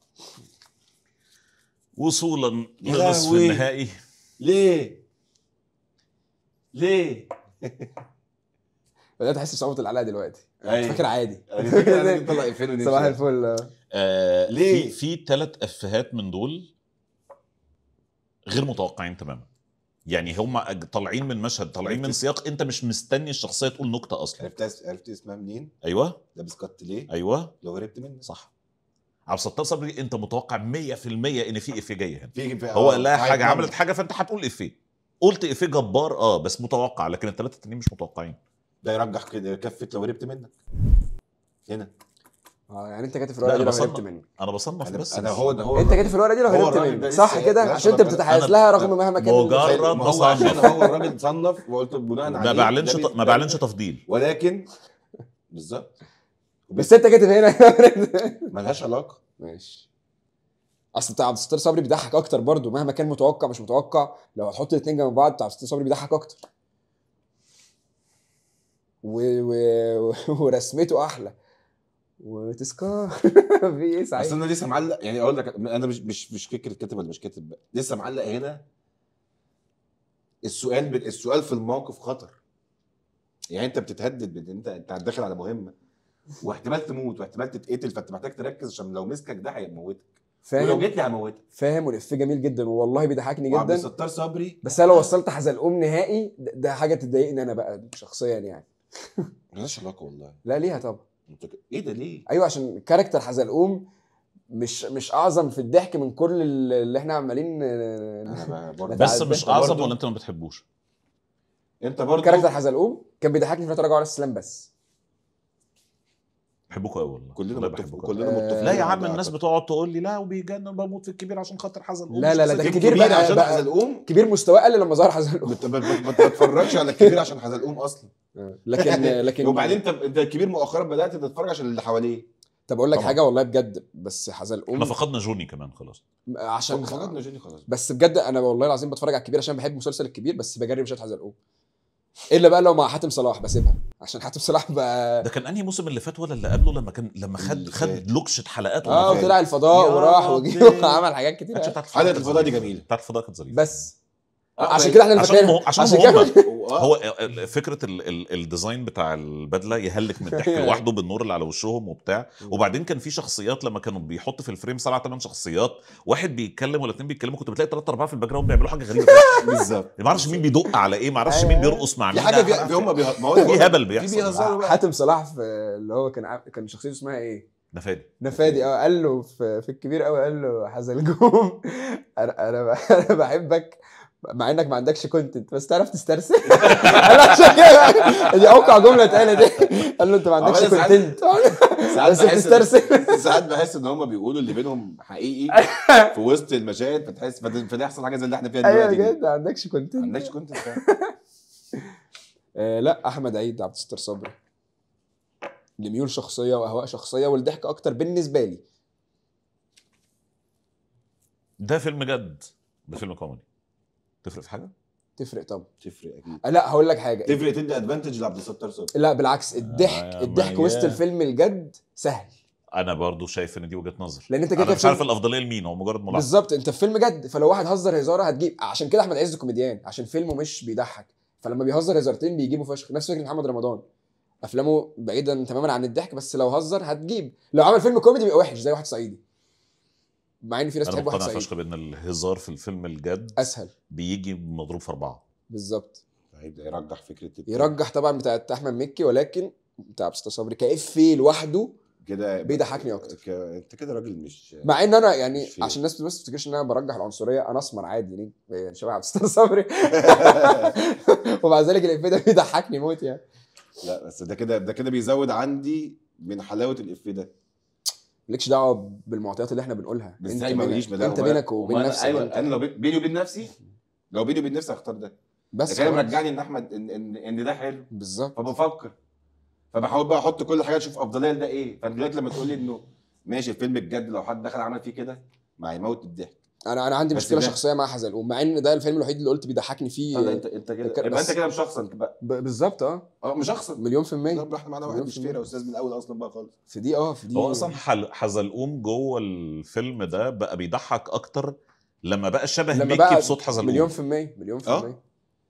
وصولا لنصف النهائي ليه؟ ليه؟ بدات احس بصعوبه العلاقه دلوقتي أيه. فاكر عادي طلع صباح الفل آه ليه في ثلاث افيهات من دول غير متوقعين تماما يعني هم طالعين من مشهد طالعين من سياق انت مش مستني الشخصيه تقول نكته اصلا عرفت عرفت اسمها منين؟ ايوه لابس كت ليه؟ ايوه لو هربت منه صح عبد الستار صبري انت متوقع 100% ان في افيه جاي هنا في هو آه، لا طيب، حاجه عملت حاجه فانت هتقول افيه قلت افيه جبار اه بس متوقع لكن الثلاثه التانيين مش متوقعين ده يرجح كده كفه لو هربت منك هنا اه يعني انت كاتب في الورقه دي لو هربت منك انا بصنف بس انا هو ده هو انت كاتب في الورقه دي لو هربت منك صح كده عشان انت بتتحيز لها رغم مهما كان مجرد ما هو عشان هو الراجل صنف وقلت بناء عليه ما بعلنش ما بعلنش تفضيل ولكن بالظبط بس انت كاتب هنا ملهاش علاقه ماشي اصل بتاع عبد الستار صبري بيضحك اكتر برضه مهما كان متوقع مش متوقع لو هتحط الاثنين جنب بعض بتاع عبد الستار صبري بيضحك اكتر و... و... ورسمته احلى وتسكار في ايه سعيد اصل انا لسه معلق يعني اقول لك انا مش مش مش فكره كاتب ولا مش كاتب لسه معلق هنا السؤال السؤال في الموقف خطر يعني انت بتتهدد انت انت داخل على مهمه واحتمال تموت واحتمال تتقتل فانت محتاج تركز عشان لو مسكك ده هيموتك فاهم ولو جيت لي هموتك فاهم والإف جميل جدا والله بيضحكني جدا وعبد الستار صبري بس انا لو وصلت حزلقوم نهائي ده حاجه تضايقني انا بقى شخصيا يعني ملهاش علاقه والله لا ليها طبعا متك... ايه ده ليه؟ ايوه عشان كاركتر حزلقوم مش مش اعظم في الضحك من كل اللي احنا عمالين بس مش اعظم ولا انت ما بتحبوش انت برضه كاركتر حزلقوم كان بيضحكني في رجعوا على السلام بس بحبكم قوي والله كلنا متفقين كلنا متفقين لا يا عم الناس بتقعد تقول لي لا وبيجنن بموت في الكبير عشان خاطر حزن الام لا لا لا ده الكبير بقى عشان حزن الام كبير مستواه قل لما ظهر حزن الام ما تتفرجش على الكبير عشان حزن الام اصلا لكن لكن وبعدين انت انت الكبير مؤخرا بدات تتفرج عشان اللي حواليه طب اقول لك حاجه والله بجد بس حزن الام احنا فقدنا جوني كمان خلاص عشان فقدنا جوني خلاص بس بجد انا والله العظيم بتفرج على الكبير عشان بحب مسلسل الكبير بس بجرب مشاهد حزن الام الا بقى لو مع حاتم صلاح بسيبها عشان حاتم صلاح بقى ده كان انهي موسم اللي فات ولا اللي قبله لما كان لما خد خد لوكشه حلقات اه وطلع الفضاء وراح وجه وعمل حاجات كتير حلقه الفضاء دي جميله بتاعت الفضاء كانت ظريفه بس آه، عشان طيب. كده احنا عشان عشان كده هو فكره الديزاين بتاع البدله يهلك من الضحك لوحده بالنور اللي على وشهم وبتاع وبعدين كان في شخصيات لما كانوا بيحط في الفريم سبع ثمان شخصيات واحد بيتكلم ولا اثنين بيتكلموا كنت بتلاقي ثلاثة أربعة في الباك جراوند بيعملوا حاجة غريبة بالظبط ما اعرفش مين بيدق على إيه ما اعرفش مين أيوة. بيرقص مع مين في حاجة هم في هبل بيحصل حاتم صلاح في اللي هو كان كان شخصيته اسمها إيه؟ نفادي نفادي اه قال له في, في الكبير قوي قال له حزلجوم انا انا بحبك مع انك ما عندكش كونتنت بس تعرف تسترسل قال عشان كده دي اوقع جمله اتقالت دي قال له انت ما عندكش كونتنت بس بتسترسل ساعات بحس ان هم بيقولوا اللي بينهم حقيقي في وسط المشاهد فتحس فتحصل حاجه زي اللي احنا فيها أيوة دلوقتي ايوه بجد ما عندكش كونتنت ما عندكش كونتنت آه، لا احمد عيد عبد الستار صبري لميول شخصيه واهواء شخصيه والضحك اكتر بالنسبه لي ده فيلم جد ده فيلم كوميدي تفرق في حاجه؟ تفرق طبعا تفرق اكيد آه، لا هقول لك حاجه تفرق تدي ادفانتج لعبد الستار صوت لا بالعكس الضحك آه الضحك وسط الفيلم الجد سهل انا برضو شايف ان دي وجهه نظر لان انت كده مش عارف الافضليه لمين هو مجرد ملاحظه بالظبط انت في فيلم جد فلو واحد هزر هزاره هتجيب عشان كده احمد عز كوميديان عشان فيلمه مش بيضحك فلما بيهزر هزارتين بيجيبوا فشخ نفس فكره محمد رمضان افلامه بعيدا تماما عن الضحك بس لو هزر هتجيب لو عمل فيلم كوميدي بيبقى وحش زي واحد صعيدي مع ان في ناس تحب واحد سعيد انا فشخ بان الهزار في الفيلم الجد اسهل بيجي مضروب في اربعه بالظبط هيبدا يرجح فكره التاني. يرجح طبعا بتاعت احمد مكي ولكن بتاع مصطفى صبري كافيه لوحده كده بيضحكني اكتر ك... انت كده راجل مش مع ان انا يعني عشان الناس بس تفتكرش ان انا برجح العنصريه انا اسمر عادي يعني شبه عبد الستار صبري ومع ذلك الافيه ده بيضحكني موت يعني لا بس ده كده ده كده بيزود عندي من حلاوه الافيه ده مالكش دعوه بالمعطيات اللي احنا بنقولها ازاي ماليش بدعوه انت بينك وبين نفسك ايوه انا لو بيني وبين نفسي لو بيني وبين نفسي هختار ده بس كده مرجعني ان احمد ان ان, إن ده حلو بالظبط فبفكر فبحاول بقى احط كل حاجه اشوف افضليه ده ايه فدلوقتي لما تقول لي انه ماشي الفيلم بجد لو حد دخل عمل فيه كده ما هيموت الضحك انا انا عندي مشكله شخصيه مع حزلقوم مع ان ده الفيلم الوحيد اللي قلت بيضحكني فيه انت انت كده يبقى انت كده مشخصنك بقى بالظبط اه اه مشخصن مليون في المية احنا معانا واحد مش فير يا استاذ من الاول اصلا بقى خالص في دي اه في دي هو اصلا حزلقوم جوه الفيلم ده بقى بيضحك اكتر لما بقى شبه لما ميكي بقى بصوت حزلقوم مليون في المية مليون في اه؟ المية آه؟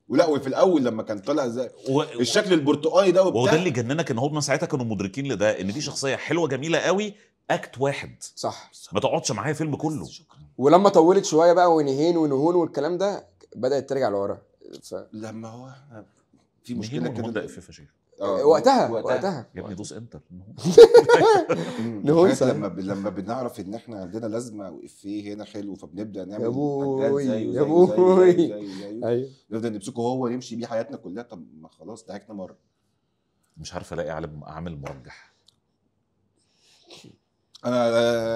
ولا وفي الاول لما كان طالع زي و... الشكل البرتقالي ده وبتاع وده ده اللي جننك ان هم ساعتها كانوا مدركين لده ان دي شخصيه حلوه جميله قوي اكت واحد صح ما تقعدش معايا فيلم كله شكرا ولما طولت شويه بقى ونهين ونهون والكلام ده بدات ترجع لورا ف... لما هو في مشكله كده ده اف فشيخ آه، آه، وقتها وقتها يا ابني دوس انتر نهون لما ب... لما بنعرف ان احنا عندنا لازمه وافيه هنا حلو فبنبدا نعمل يا ابوي يا ابوي ايوه نفضل نمسكه هو نمشي بيه حياتنا كلها طب ما خلاص ضحكنا مره مش عارف الاقي عامل مرجح انا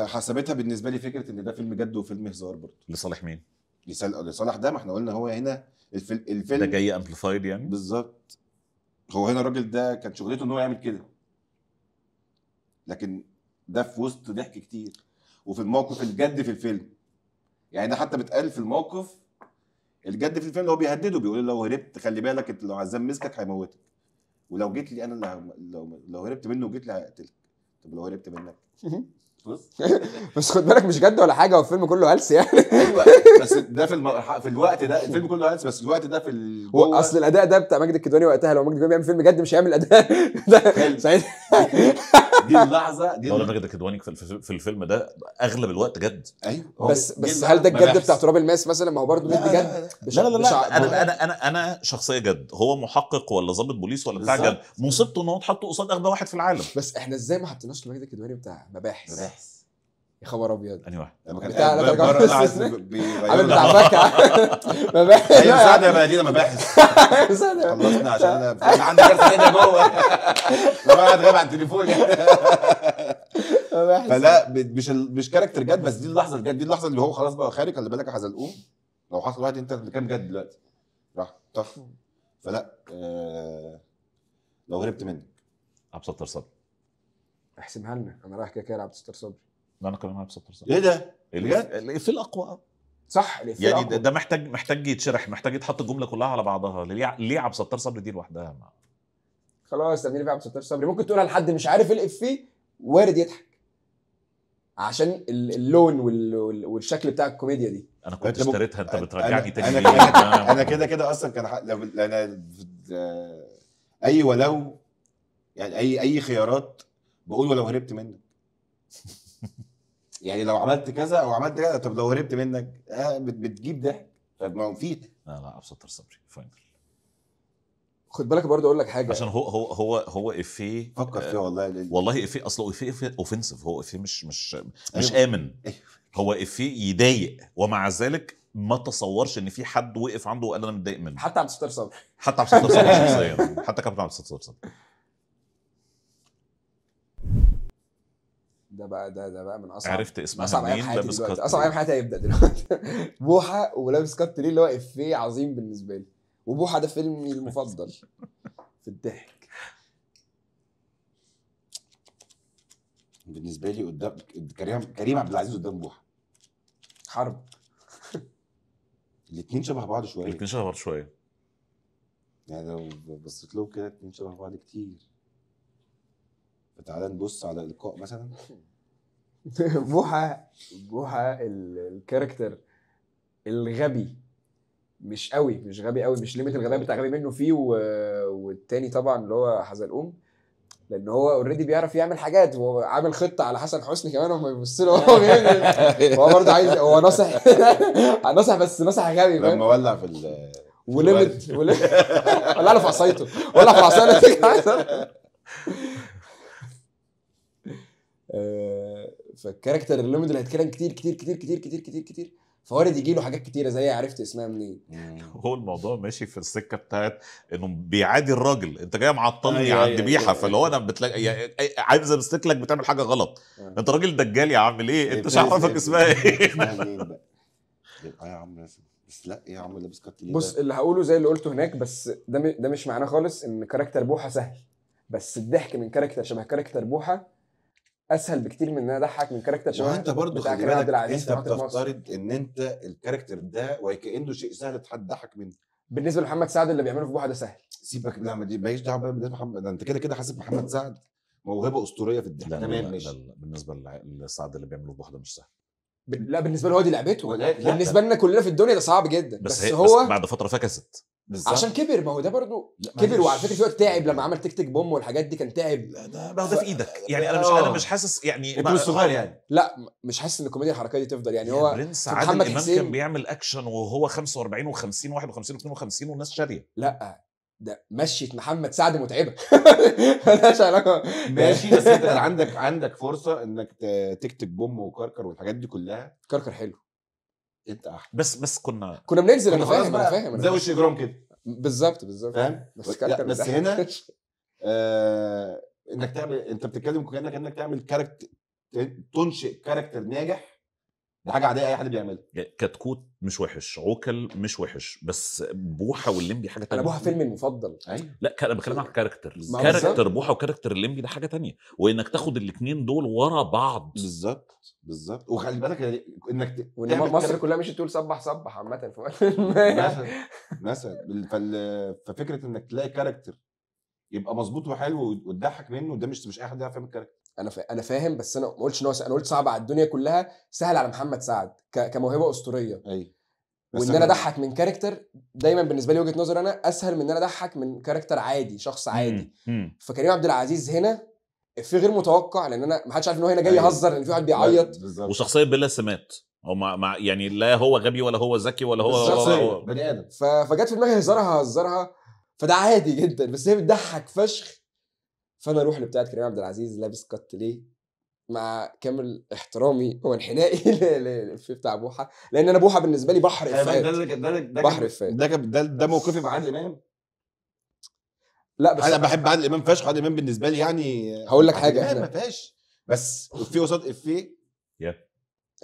آه، حسبتها بالنسبه لي فكره ان ده فيلم جد وفيلم هزار برضه لصالح مين؟ لصالح ده ما احنا قلنا هو هنا الفيلم الفيلم ده جاي امبليفايد يعني بالظبط هو هنا الراجل ده كان شغلته ان هو يعمل كده لكن ده في وسط ضحك كتير وفي الموقف الجد في الفيلم يعني ده حتى بيتقال في الموقف الجد في الفيلم هو بيهدده بيقول لو هربت خلي بالك لو عزام مسكك هيموتك ولو جيت لي انا اللي لو لو هربت منه وجيت لي هقتلك طب لو قربت منك بس خد بالك مش جد ولا حاجه والفيلم كله هلس يعني ايوه بس ده في الم... في الوقت ده الفيلم كله هلس بس الوقت ده في هو اصل الاداء ده بتاع ماجد الكدواني وقتها لو ماجد الكدواني بيعمل فيلم جد مش هيعمل اداء ده سعيد دي اللحظه دي اللحظه ماجد الكدواني في الفيلم ده اغلب الوقت جد ايوه بس بس هل ده الجد بتاع تراب الماس مثلا ما هو برضه جد جد لا لا لا, لا انا انا انا انا شخصيه جد هو محقق ولا ظابط بوليس ولا بتاع جد مصيبته ان هو اتحط قصاد اغبى واحد في العالم بس احنا ازاي ما حطيناش رضا الكدواني بتاع مباحث مباحث يا خبر ابيض انا واحد بتاع لا ترجمه عامل بتاع بكا مباحث يا سعد يا بلدينا مباحث خلصنا عشان انا عندي كارت هنا جوه الواحد غاب عن تليفوني مباحث فلا مش مش كاركتر جد بس دي اللحظه الجد دي اللحظه اللي هو خلاص بقى خارج خلي بالك هزلقوه لو حصل واحد انت كام جد دلوقتي راح طف فلا آه، لو غربت منك عبد الستار صبري احسبها لنا انا رايح كده كده عبد الستار صبري انا كمان هكسب ترسانة ايه ده؟ إيه إيه؟ في اقوى صح يعني ده, ده محتاج محتاج يتشرح محتاج يتحط الجمله كلها على بعضها ليه ليه عبد الستار صبري دي لوحدها خلاص تمرين في عبد الستار صبري ممكن تقولها لحد مش عارف الافيه وارد يضحك عشان اللون والشكل بتاع الكوميديا دي انا كنت اشتريتها انت بترجعني تاني انا انا كده كده اصلا كان لو انا اي ولو يعني اي اي خيارات بقول ولو هربت منك يعني لو عملت كذا او عملت كذا طب لو هربت منك آه بتجيب ضحك طب ما هو في لا لا ابسط صبري فاينل خد بالك برضه اقول لك حاجه عشان هو هو هو هو افيه فكر فيه آه، والله والله افيه اصلا افيه اوفنسيف هو افيه مش مش مش أيوة. امن أيوة. هو افيه يضايق ومع ذلك ما تصورش ان في حد وقف عنده وقال انا متضايق منه حتى عبد الستار صبري حتى عبد الستار صبري شخصيا حتى كابتن عبد الستار صبري ده بقى ده ده بقى من اصعب عرفت اسمها اصعب ايام حياتي دلوقتي اصعب ايام حياتي هيبدا دلوقتي بوحه ولابس كات ليه اللي هو افيه عظيم بالنسبه لي وبوحه ده فيلمي المفضل في الضحك بالنسبه لي قدام كريم كريم عبد العزيز قدام بوحه حرب الاثنين شبه بعض شويه الاثنين شبه بعض شويه يعني لو بصيت لهم كده الاثنين شبه بعض كتير فتعال نبص على الإلقاء مثلا بوحه بوحه الكاركتر الغبي مش قوي مش غبي قوي مش ليميت الغباء بتاع غبي منه فيه و... والتاني طبعا اللي هو حزلقوم لان هو اوريدي بيعرف يعمل حاجات وهو عامل خطه على حسن حسني كمان هم له هو بيعمل هو برضه عايز هو ناصح ناصح بس ناصح غبي لما ولع في ال ولمت ولع له في عصايته ولع في عصايته آه، فالكاركتر الليميت اللي هيتكلم كتير كتير كتير كتير كتير كتير كتير فوارد يجي له حاجات كتيره زي عرفت اسمها منين هو الموضوع ماشي في السكه بتاعت انه بيعادي الراجل انت جاي معطلني على أيوة، عند أيوة، بيحه أيوة، فاللي هو انا بتلاقي عايز امسك لك بتعمل حاجه غلط آه. انت راجل دجال يا عم ليه انت مش عارفك اسمها ايه اسمها بقى يبقى يا عم بس لا يا عم لابس بص اللي هقوله زي اللي قلته هناك بس ده ده مش معناه خالص ان كاركتر بوحه سهل بس الضحك من كاركتر شبه كاركتر بوحه اسهل بكتير من ان انا اضحك من كاركتر شبه انت برضه خلي بالك انت بتفترض ان انت الكاركتر ده وكانه شيء سهل تحد ضحك منه بالنسبه لمحمد سعد اللي بيعمله في بوحه ده سهل سيبك لا ماليش دعوه بقى بالنسبه محمد ده انت كده كده حاسب محمد سعد موهبه اسطوريه في الضحك تمام ماشي بالنسبه لسعد اللي بيعمله في بوحه ده مش سهل لا بالنسبه له هو دي لعبته بالنسبه لنا كلنا في الدنيا ده صعب جدا بس, بس هو بس بعد فتره فكست بالظبط عشان كبر ما هو ده برضه كبر وعلى فكره في وقت تعب لما عمل تيك تيك بوم والحاجات دي كان تعب ده ده, ده في ايدك يعني انا مش آه. انا مش حاسس يعني ابن الصغير آه. يعني لا مش حاسس ان الكوميديا الحركيه دي تفضل يعني هو برنس عادل امام كان بيعمل اكشن وهو 45 و50 51 و52 والناس شاريه لا ده مشيت محمد سعد متعبه ملهاش علاقه ماشي بس انت عندك عندك فرصه انك تكتب بوم وكركر والحاجات دي كلها كركر حلو انت احلى بس بس كنا كنا بننزل انا فاهم انا فاهم زي وش جروم كده بالظبط بالظبط فاهم بس, بس هنا آه انك تعمل انت بتتكلم كانك انك تعمل كاركتر تنشئ كاركتر ناجح دي حاجه عاديه اي حد بيعملها كتكوت مش وحش عوكل مش وحش بس بوحه واللمبي حاجه تانية انا بوحه فيلمي المفضل ايوه, أيوة. لا انا بتكلم على الكاركتر كاركتر بوحه وكاركتر اللمبي ده حاجه تانية وانك تاخد الاثنين دول ورا بعض بالظبط بالظبط وخلي بالك يعني انك ت... وان مصر كلها مش تقول صبح صبح عامه في مثلا مثلا فال... ففكره انك تلاقي كاركتر يبقى مظبوط وحلو وتضحك منه ده مش مش اي حد يعرف يعمل كاركتر انا فا... انا فاهم بس انا ما قلتش ان هو انا قلت صعب على الدنيا كلها سهل على محمد سعد ك... كموهبه اسطوريه ايوه وان انا اضحك من كاركتر دايما بالنسبه لي وجهه نظر انا اسهل من ان انا اضحك من كاركتر عادي شخص عادي فكريم عبد العزيز هنا في غير متوقع لان انا ما حدش عارف ان هو هنا جاي أيوه. يهزر لان في واحد بيعيط أيوه، وشخصيه بلا سمات هو مع, مع يعني لا هو غبي ولا هو ذكي ولا هو هو بني ادم فجت في دماغي هزارها هزارها فده عادي جدا بس هي بتضحك فشخ فانا اروح لبتاعه كريم عبد العزيز لابس كات ليه مع كامل احترامي وانحنائي للافيه بتاع بوحه لان انا بوحه بالنسبه لي بحر أيوة، افات ده ده ده بحر افيهات ده ده موقفي مع عادل امام لا بس انا بحب عادل امام فشخ عادل امام بالنسبه لي يعني هقول لك حاجه ما فيهاش بس افيه قصاد افيه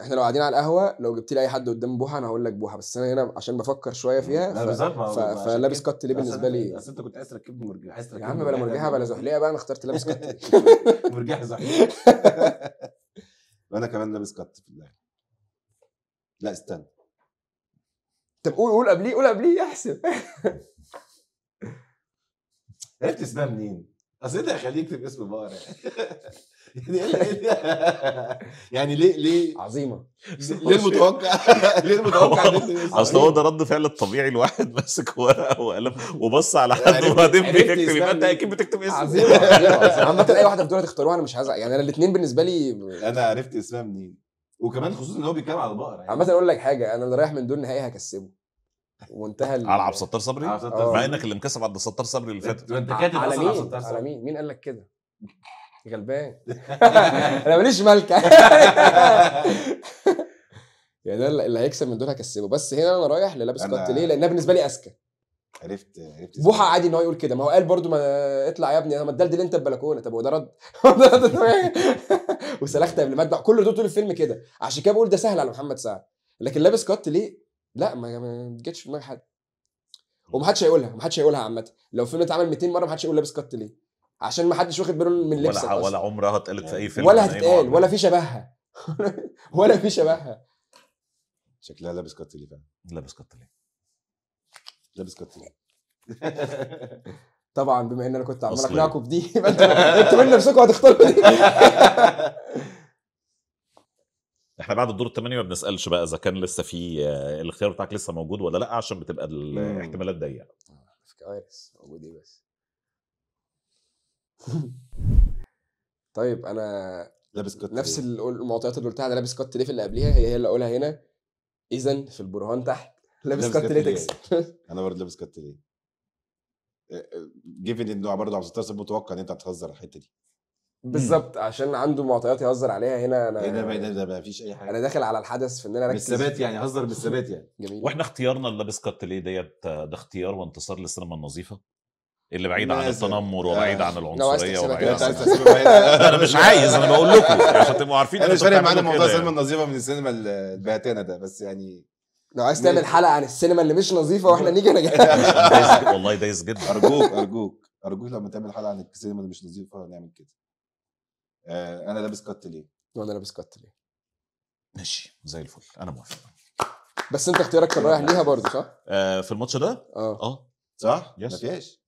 احنا لو قاعدين على القهوه لو جبت لي اي حد قدام بوحه انا هقول لك بوحه بس انا هنا عشان بفكر شويه فيها لا ف... ف... فلابس كات ليه بالنسبه لي بس انت كنت عايز تركب مرجيحه عايز يا عم بلا مرجيحه بلا زحليه بقى انا اخترت لابس كات مرجيحه زحليه وانا كمان لابس كات في الاخر لا استنى طب قول قول قبليه قول قبليه يا حسن عرفت اسمها منين؟ اصل انت إيه هيخليه يكتب اسم بقره يعني إيه يعني ليه ليه عظيمه ليه المتوقع ليه المتوقع اصل هو ده رد فعل الطبيعي الواحد ماسك ورقه وقلم وبص على حد وبعدين بيكتب يبقى انت اكيد بتكتب اسم عظيمه عامه اي واحده دول تختاروها انا مش هزعل يعني انا الاثنين بالنسبه لي انا عرفت اسمها منين وكمان خصوصا ان هو بيتكلم على البقره يعني عامه اقول لك حاجه انا اللي رايح من دول نهائي هكسبه ومنتهى العب ستار آه. صبري مع انك اللي مكسب عند ستار صبري اللي فات انت كاتب على مين على مين مين قال لك كده غلبان انا ماليش ملكه يعني انا اللي هيكسب من دول هكسبه بس هنا انا رايح للابس كات ليه لانها بالنسبه لي اذكى عرفت عرفت بوحه عادي ان هو يقول كده ما هو قال برده ما اطلع يا ابني ما الدلدل انت البلكونه طب هو ده رد وسلخت قبل ما كل دول طول الفيلم كده عشان كده بقول ده سهل على محمد سعد لكن لابس كات ليه لا ما جتش في دماغ حد إمم. ومحدش هيقولها محدش هيقولها عامه لو فيلم اتعمل 200 مره محدش هيقول لابس كات ليه عشان محدش واخد باله من لبسك ولا ولا عمرها اتقالت في اي فيلم ولا هتتقال ولا في شبهها ولا في شبهها شكلها لابس كات ليه فعلا لابس كات ليه لابس كات ليه طبعا بما ان انا كنت عمال اقنعكم بدي انتوا انتوا من نفسكم هتختاروا دي احنا بعد الدور الثمانيه ما بنسالش بقى اذا كان لسه في آه، الاختيار بتاعك لسه موجود ولا لا عشان بتبقى الاحتمالات ضيقه آه، كوارث موجود ايه بس طيب انا لابس كوت نفس المعطيات اللي قلتها انا لابس كوت ليه في اللي قبليها هي هي اللي اقولها هنا اذا في البرهان تحت لابس, كوت كت ليه انا برضه لابس كوت ليه جيفن انه برضه عبد الستار متوقع ان انت هتهزر الحته دي بالظبط عشان عنده معطيات يهزر عليها هنا انا ايه ده ما إيه ده ما مفيش اي حاجه انا داخل على الحدث في ان انا اركز بالثبات يعني هزر بالثبات يعني جميل واحنا اختيارنا اللابس كات ليه ديت ده اختيار وانتصار للسينما النظيفه اللي بعيد عن التنمر وبعيد آه. عن العنصريه وبعيد عن انا مش عايز انا بقول لكم عشان تبقوا عارفين انا مش فارق معانا موضوع السينما يعني. النظيفه من السينما البهتانه ده بس يعني لو عايز تعمل حلقه عن السينما اللي مش نظيفه واحنا نيجي انا جاي والله دايس جدا ارجوك ارجوك ارجوك لما تعمل حلقه عن السينما اللي مش نظيفه نعمل كده آه، انا لابس كات ليه وانا لابس كات ليه ماشي زي الفل انا موافق بس انت اختيارك كان رايح ليها برضه صح؟ آه في الماتش ده؟ اه اه صح؟ يس مفيش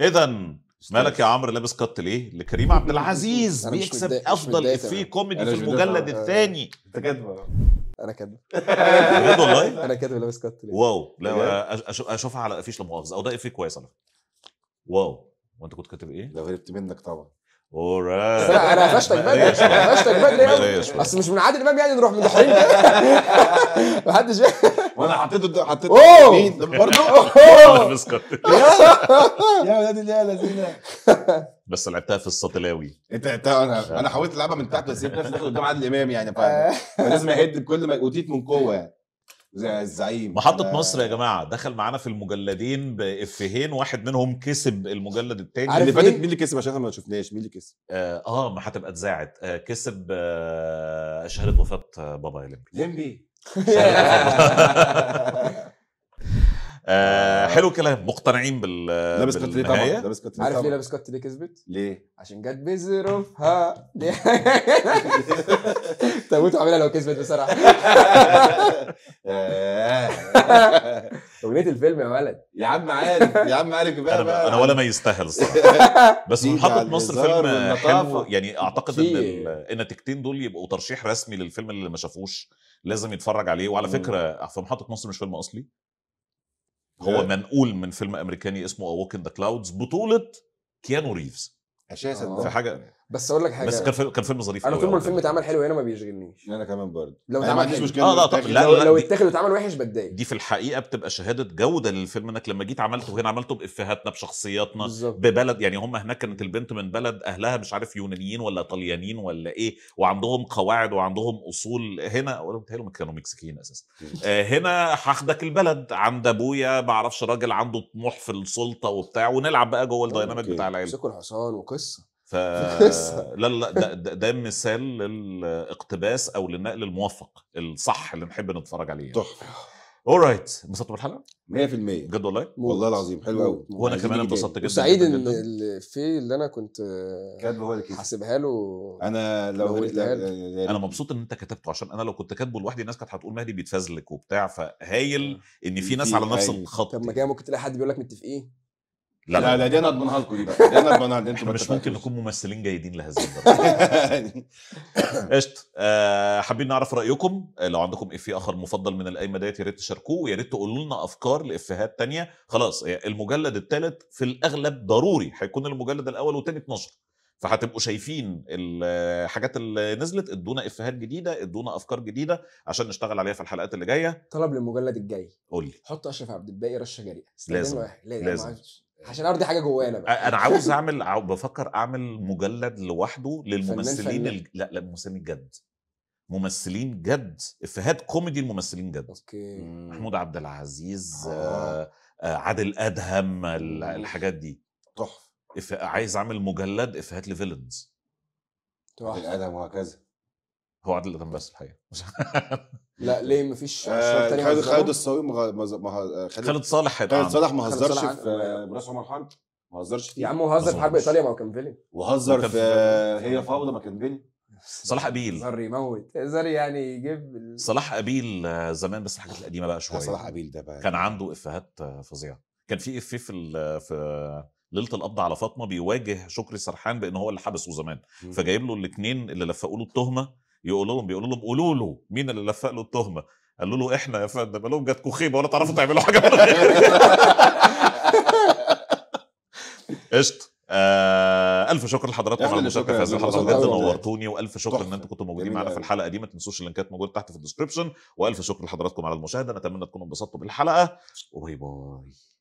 اذا مالك يا عمرو لابس كات ليه؟ لكريم عبد العزيز بيكسب افضل افيه كوميدي في المجلد الثاني انت كاتبه انا كاتبه بجد والله؟ انا كاتبه لابس كات ليه واو لا اشوفها على افيش لا مؤاخذه او ده افيه كويس على فكره واو وانت كنت كاتب ايه؟ ده غلبت منك طبعا اورايت انا قفشتك بدري قفشتك بدري قوي اصل مش من عادل امام يعني نروح مدحرجين كده محدش وانا حطيته حطيته مين برضه يا ولاد اللي لذينه بس لعبتها في السطلاوي انت انا انا حاولت العبها من تحت بس انت قدام عادل امام يعني فلازم اهد بكل ما اوتيت من قوه يعني زي الزعيم محطة مصر يا جماعة دخل معانا في المجلدين بإفيهين واحد منهم كسب المجلد التاني اللي فاتت مين اللي كسب عشان احنا ما شفناش مين اللي كسب؟ اه, آه ما هتبقى اتذاعت آه كسب آه شهادة وفاة آه، بابا يا لمبي لمبي آه حلو الكلام مقتنعين بال لابس كت ليه طبعا لابس عارف ليه لابس كت دي كسبت؟ ليه؟ عشان جت بظروفها تموت عاملها لو كسبت بصراحه اغنيه الفيلم يا ولد يا عم عارف يا عم عارف بقى, بقى انا ولا ما يستاهل الصراحه بس محطه مصر فيلم حلو يعني اعتقد ان النتيجتين دول يبقوا ترشيح رسمي للفيلم اللي ما شافوش لازم يتفرج عليه وعلى فكره في محطه مصر مش فيلم اصلي هو آه. منقول من فيلم امريكاني اسمه اوكن ذا كلاودز بطوله كيانو ريفز اساسا آه. في حاجه بس اقول لك حاجه بس كان فيلم كان فيلم ظريف انا طول ما الفيلم اتعمل حلو هنا ما بيشغلنيش انا كمان برضه لو اتعمل ما مشكله اه, آه، لا لو, لو اتاخد واتعمل وحش بتضايق دي في الحقيقه بتبقى شهاده جوده للفيلم انك لما جيت عملته هنا عملته بافيهاتنا بشخصياتنا بالزبط. ببلد يعني هم هناك كانت البنت من بلد اهلها مش عارف يونانيين ولا طليانيين ولا ايه وعندهم قواعد وعندهم اصول هنا بتهيألهم كانوا مكسيكيين اساسا آه، هنا هاخدك البلد عند ابويا ما اعرفش راجل عنده طموح في السلطه وبتاع ونلعب بقى جوه الديناميك بتاع العيله حصان الحصان وقصه ف لا لا ده, ده, مثال للاقتباس او للنقل الموفق الصح اللي نحب نتفرج عليه يعني. تحفه اورايت انبسطتوا بالحلقه؟ 100% بجد والله؟ والله العظيم حلو قوي وانا كمان انبسطت جدا سعيد ان في اللي انا كنت كاتبه هو اللي حاسبها له انا لو, لو انا مبسوط ان انت كتبته عشان انا لو كنت كاتبه لوحدي الناس كانت هتقول مهدي بيتفزلك وبتاع فهايل آه. ان في ناس على نفس الخط طب ما يعني. كده ممكن تلاقي حد بيقول لك متفقين لا لا, لا دي انا اضمنها لكم دي بقى دي انا اضمنها انتوا احنا مش ممكن نكون ممثلين جيدين لهذه الدرجه قشطه آه، حابين نعرف رايكم آه، لو عندكم افيه اخر مفضل من القايمه ديت يا ريت تشاركوه ويا ريت تقولوا لنا افكار لافيهات تانية خلاص آه، المجلد الثالث في الاغلب ضروري هيكون المجلد الاول والثاني 12 فهتبقوا شايفين الحاجات اللي نزلت ادونا افيهات جديده ادونا افكار جديده عشان نشتغل عليها في الحلقات اللي جايه طلب للمجلد الجاي قول لي حط اشرف عبد الباقي رشه جريئه لازم لازم, لازم. عشان ارضي حاجه جوانا بقى انا عاوز اعمل بفكر اعمل مجلد لوحده للممثلين فنان ال... لا لا ممثلين جد ممثلين جد افيهات كوميدي الممثلين جد اوكي محمود عبد العزيز آه. آه،, آه، عادل ادهم الحاجات دي تحفه عايز اعمل مجلد افيهات لفيلنز تحفه عادل ادهم وهكذا هو عادل امام بس الحقيقه لا ليه مفيش آه خالد خالد الصاوي ما خالد صالح خالد صالح ما هزرش في آه، براس عمر حرب ما هزرش فيه يا عم هزر في حرب ايطاليا ما كان فيلم وهزر في هي فوضى كان فيلم صلاح قبيل زر يموت زر يعني يجيب صلاح قبيل آه، زمان بس الحاجات القديمه بقى شويه صلاح قبيل ده بقى كان يعني. عنده افيهات آه، فظيعه كان في افيه في في ليله القبض على فاطمه بيواجه شكري سرحان بان هو اللي حبسه زمان فجايب له الاثنين اللي لفقوا له التهمه يقولوا لهم بيقولوا لهم قولوا له مين اللي لفق له التهمه قالوا له احنا يا فندم قال لهم جاتكم خيبه ولا تعرفوا تعملوا حاجه إيه؟ قشطه آه الف شكر لحضراتكم على المشاركه في هذه الحلقه بجد نورتوني والف شكر ان انتم كنتوا موجودين معانا في الحلقه دي ما تنسوش اللينكات موجوده تحت في الديسكربشن والف شكر لحضراتكم على المشاهده نتمنى تكونوا انبسطتوا بالحلقه وباي باي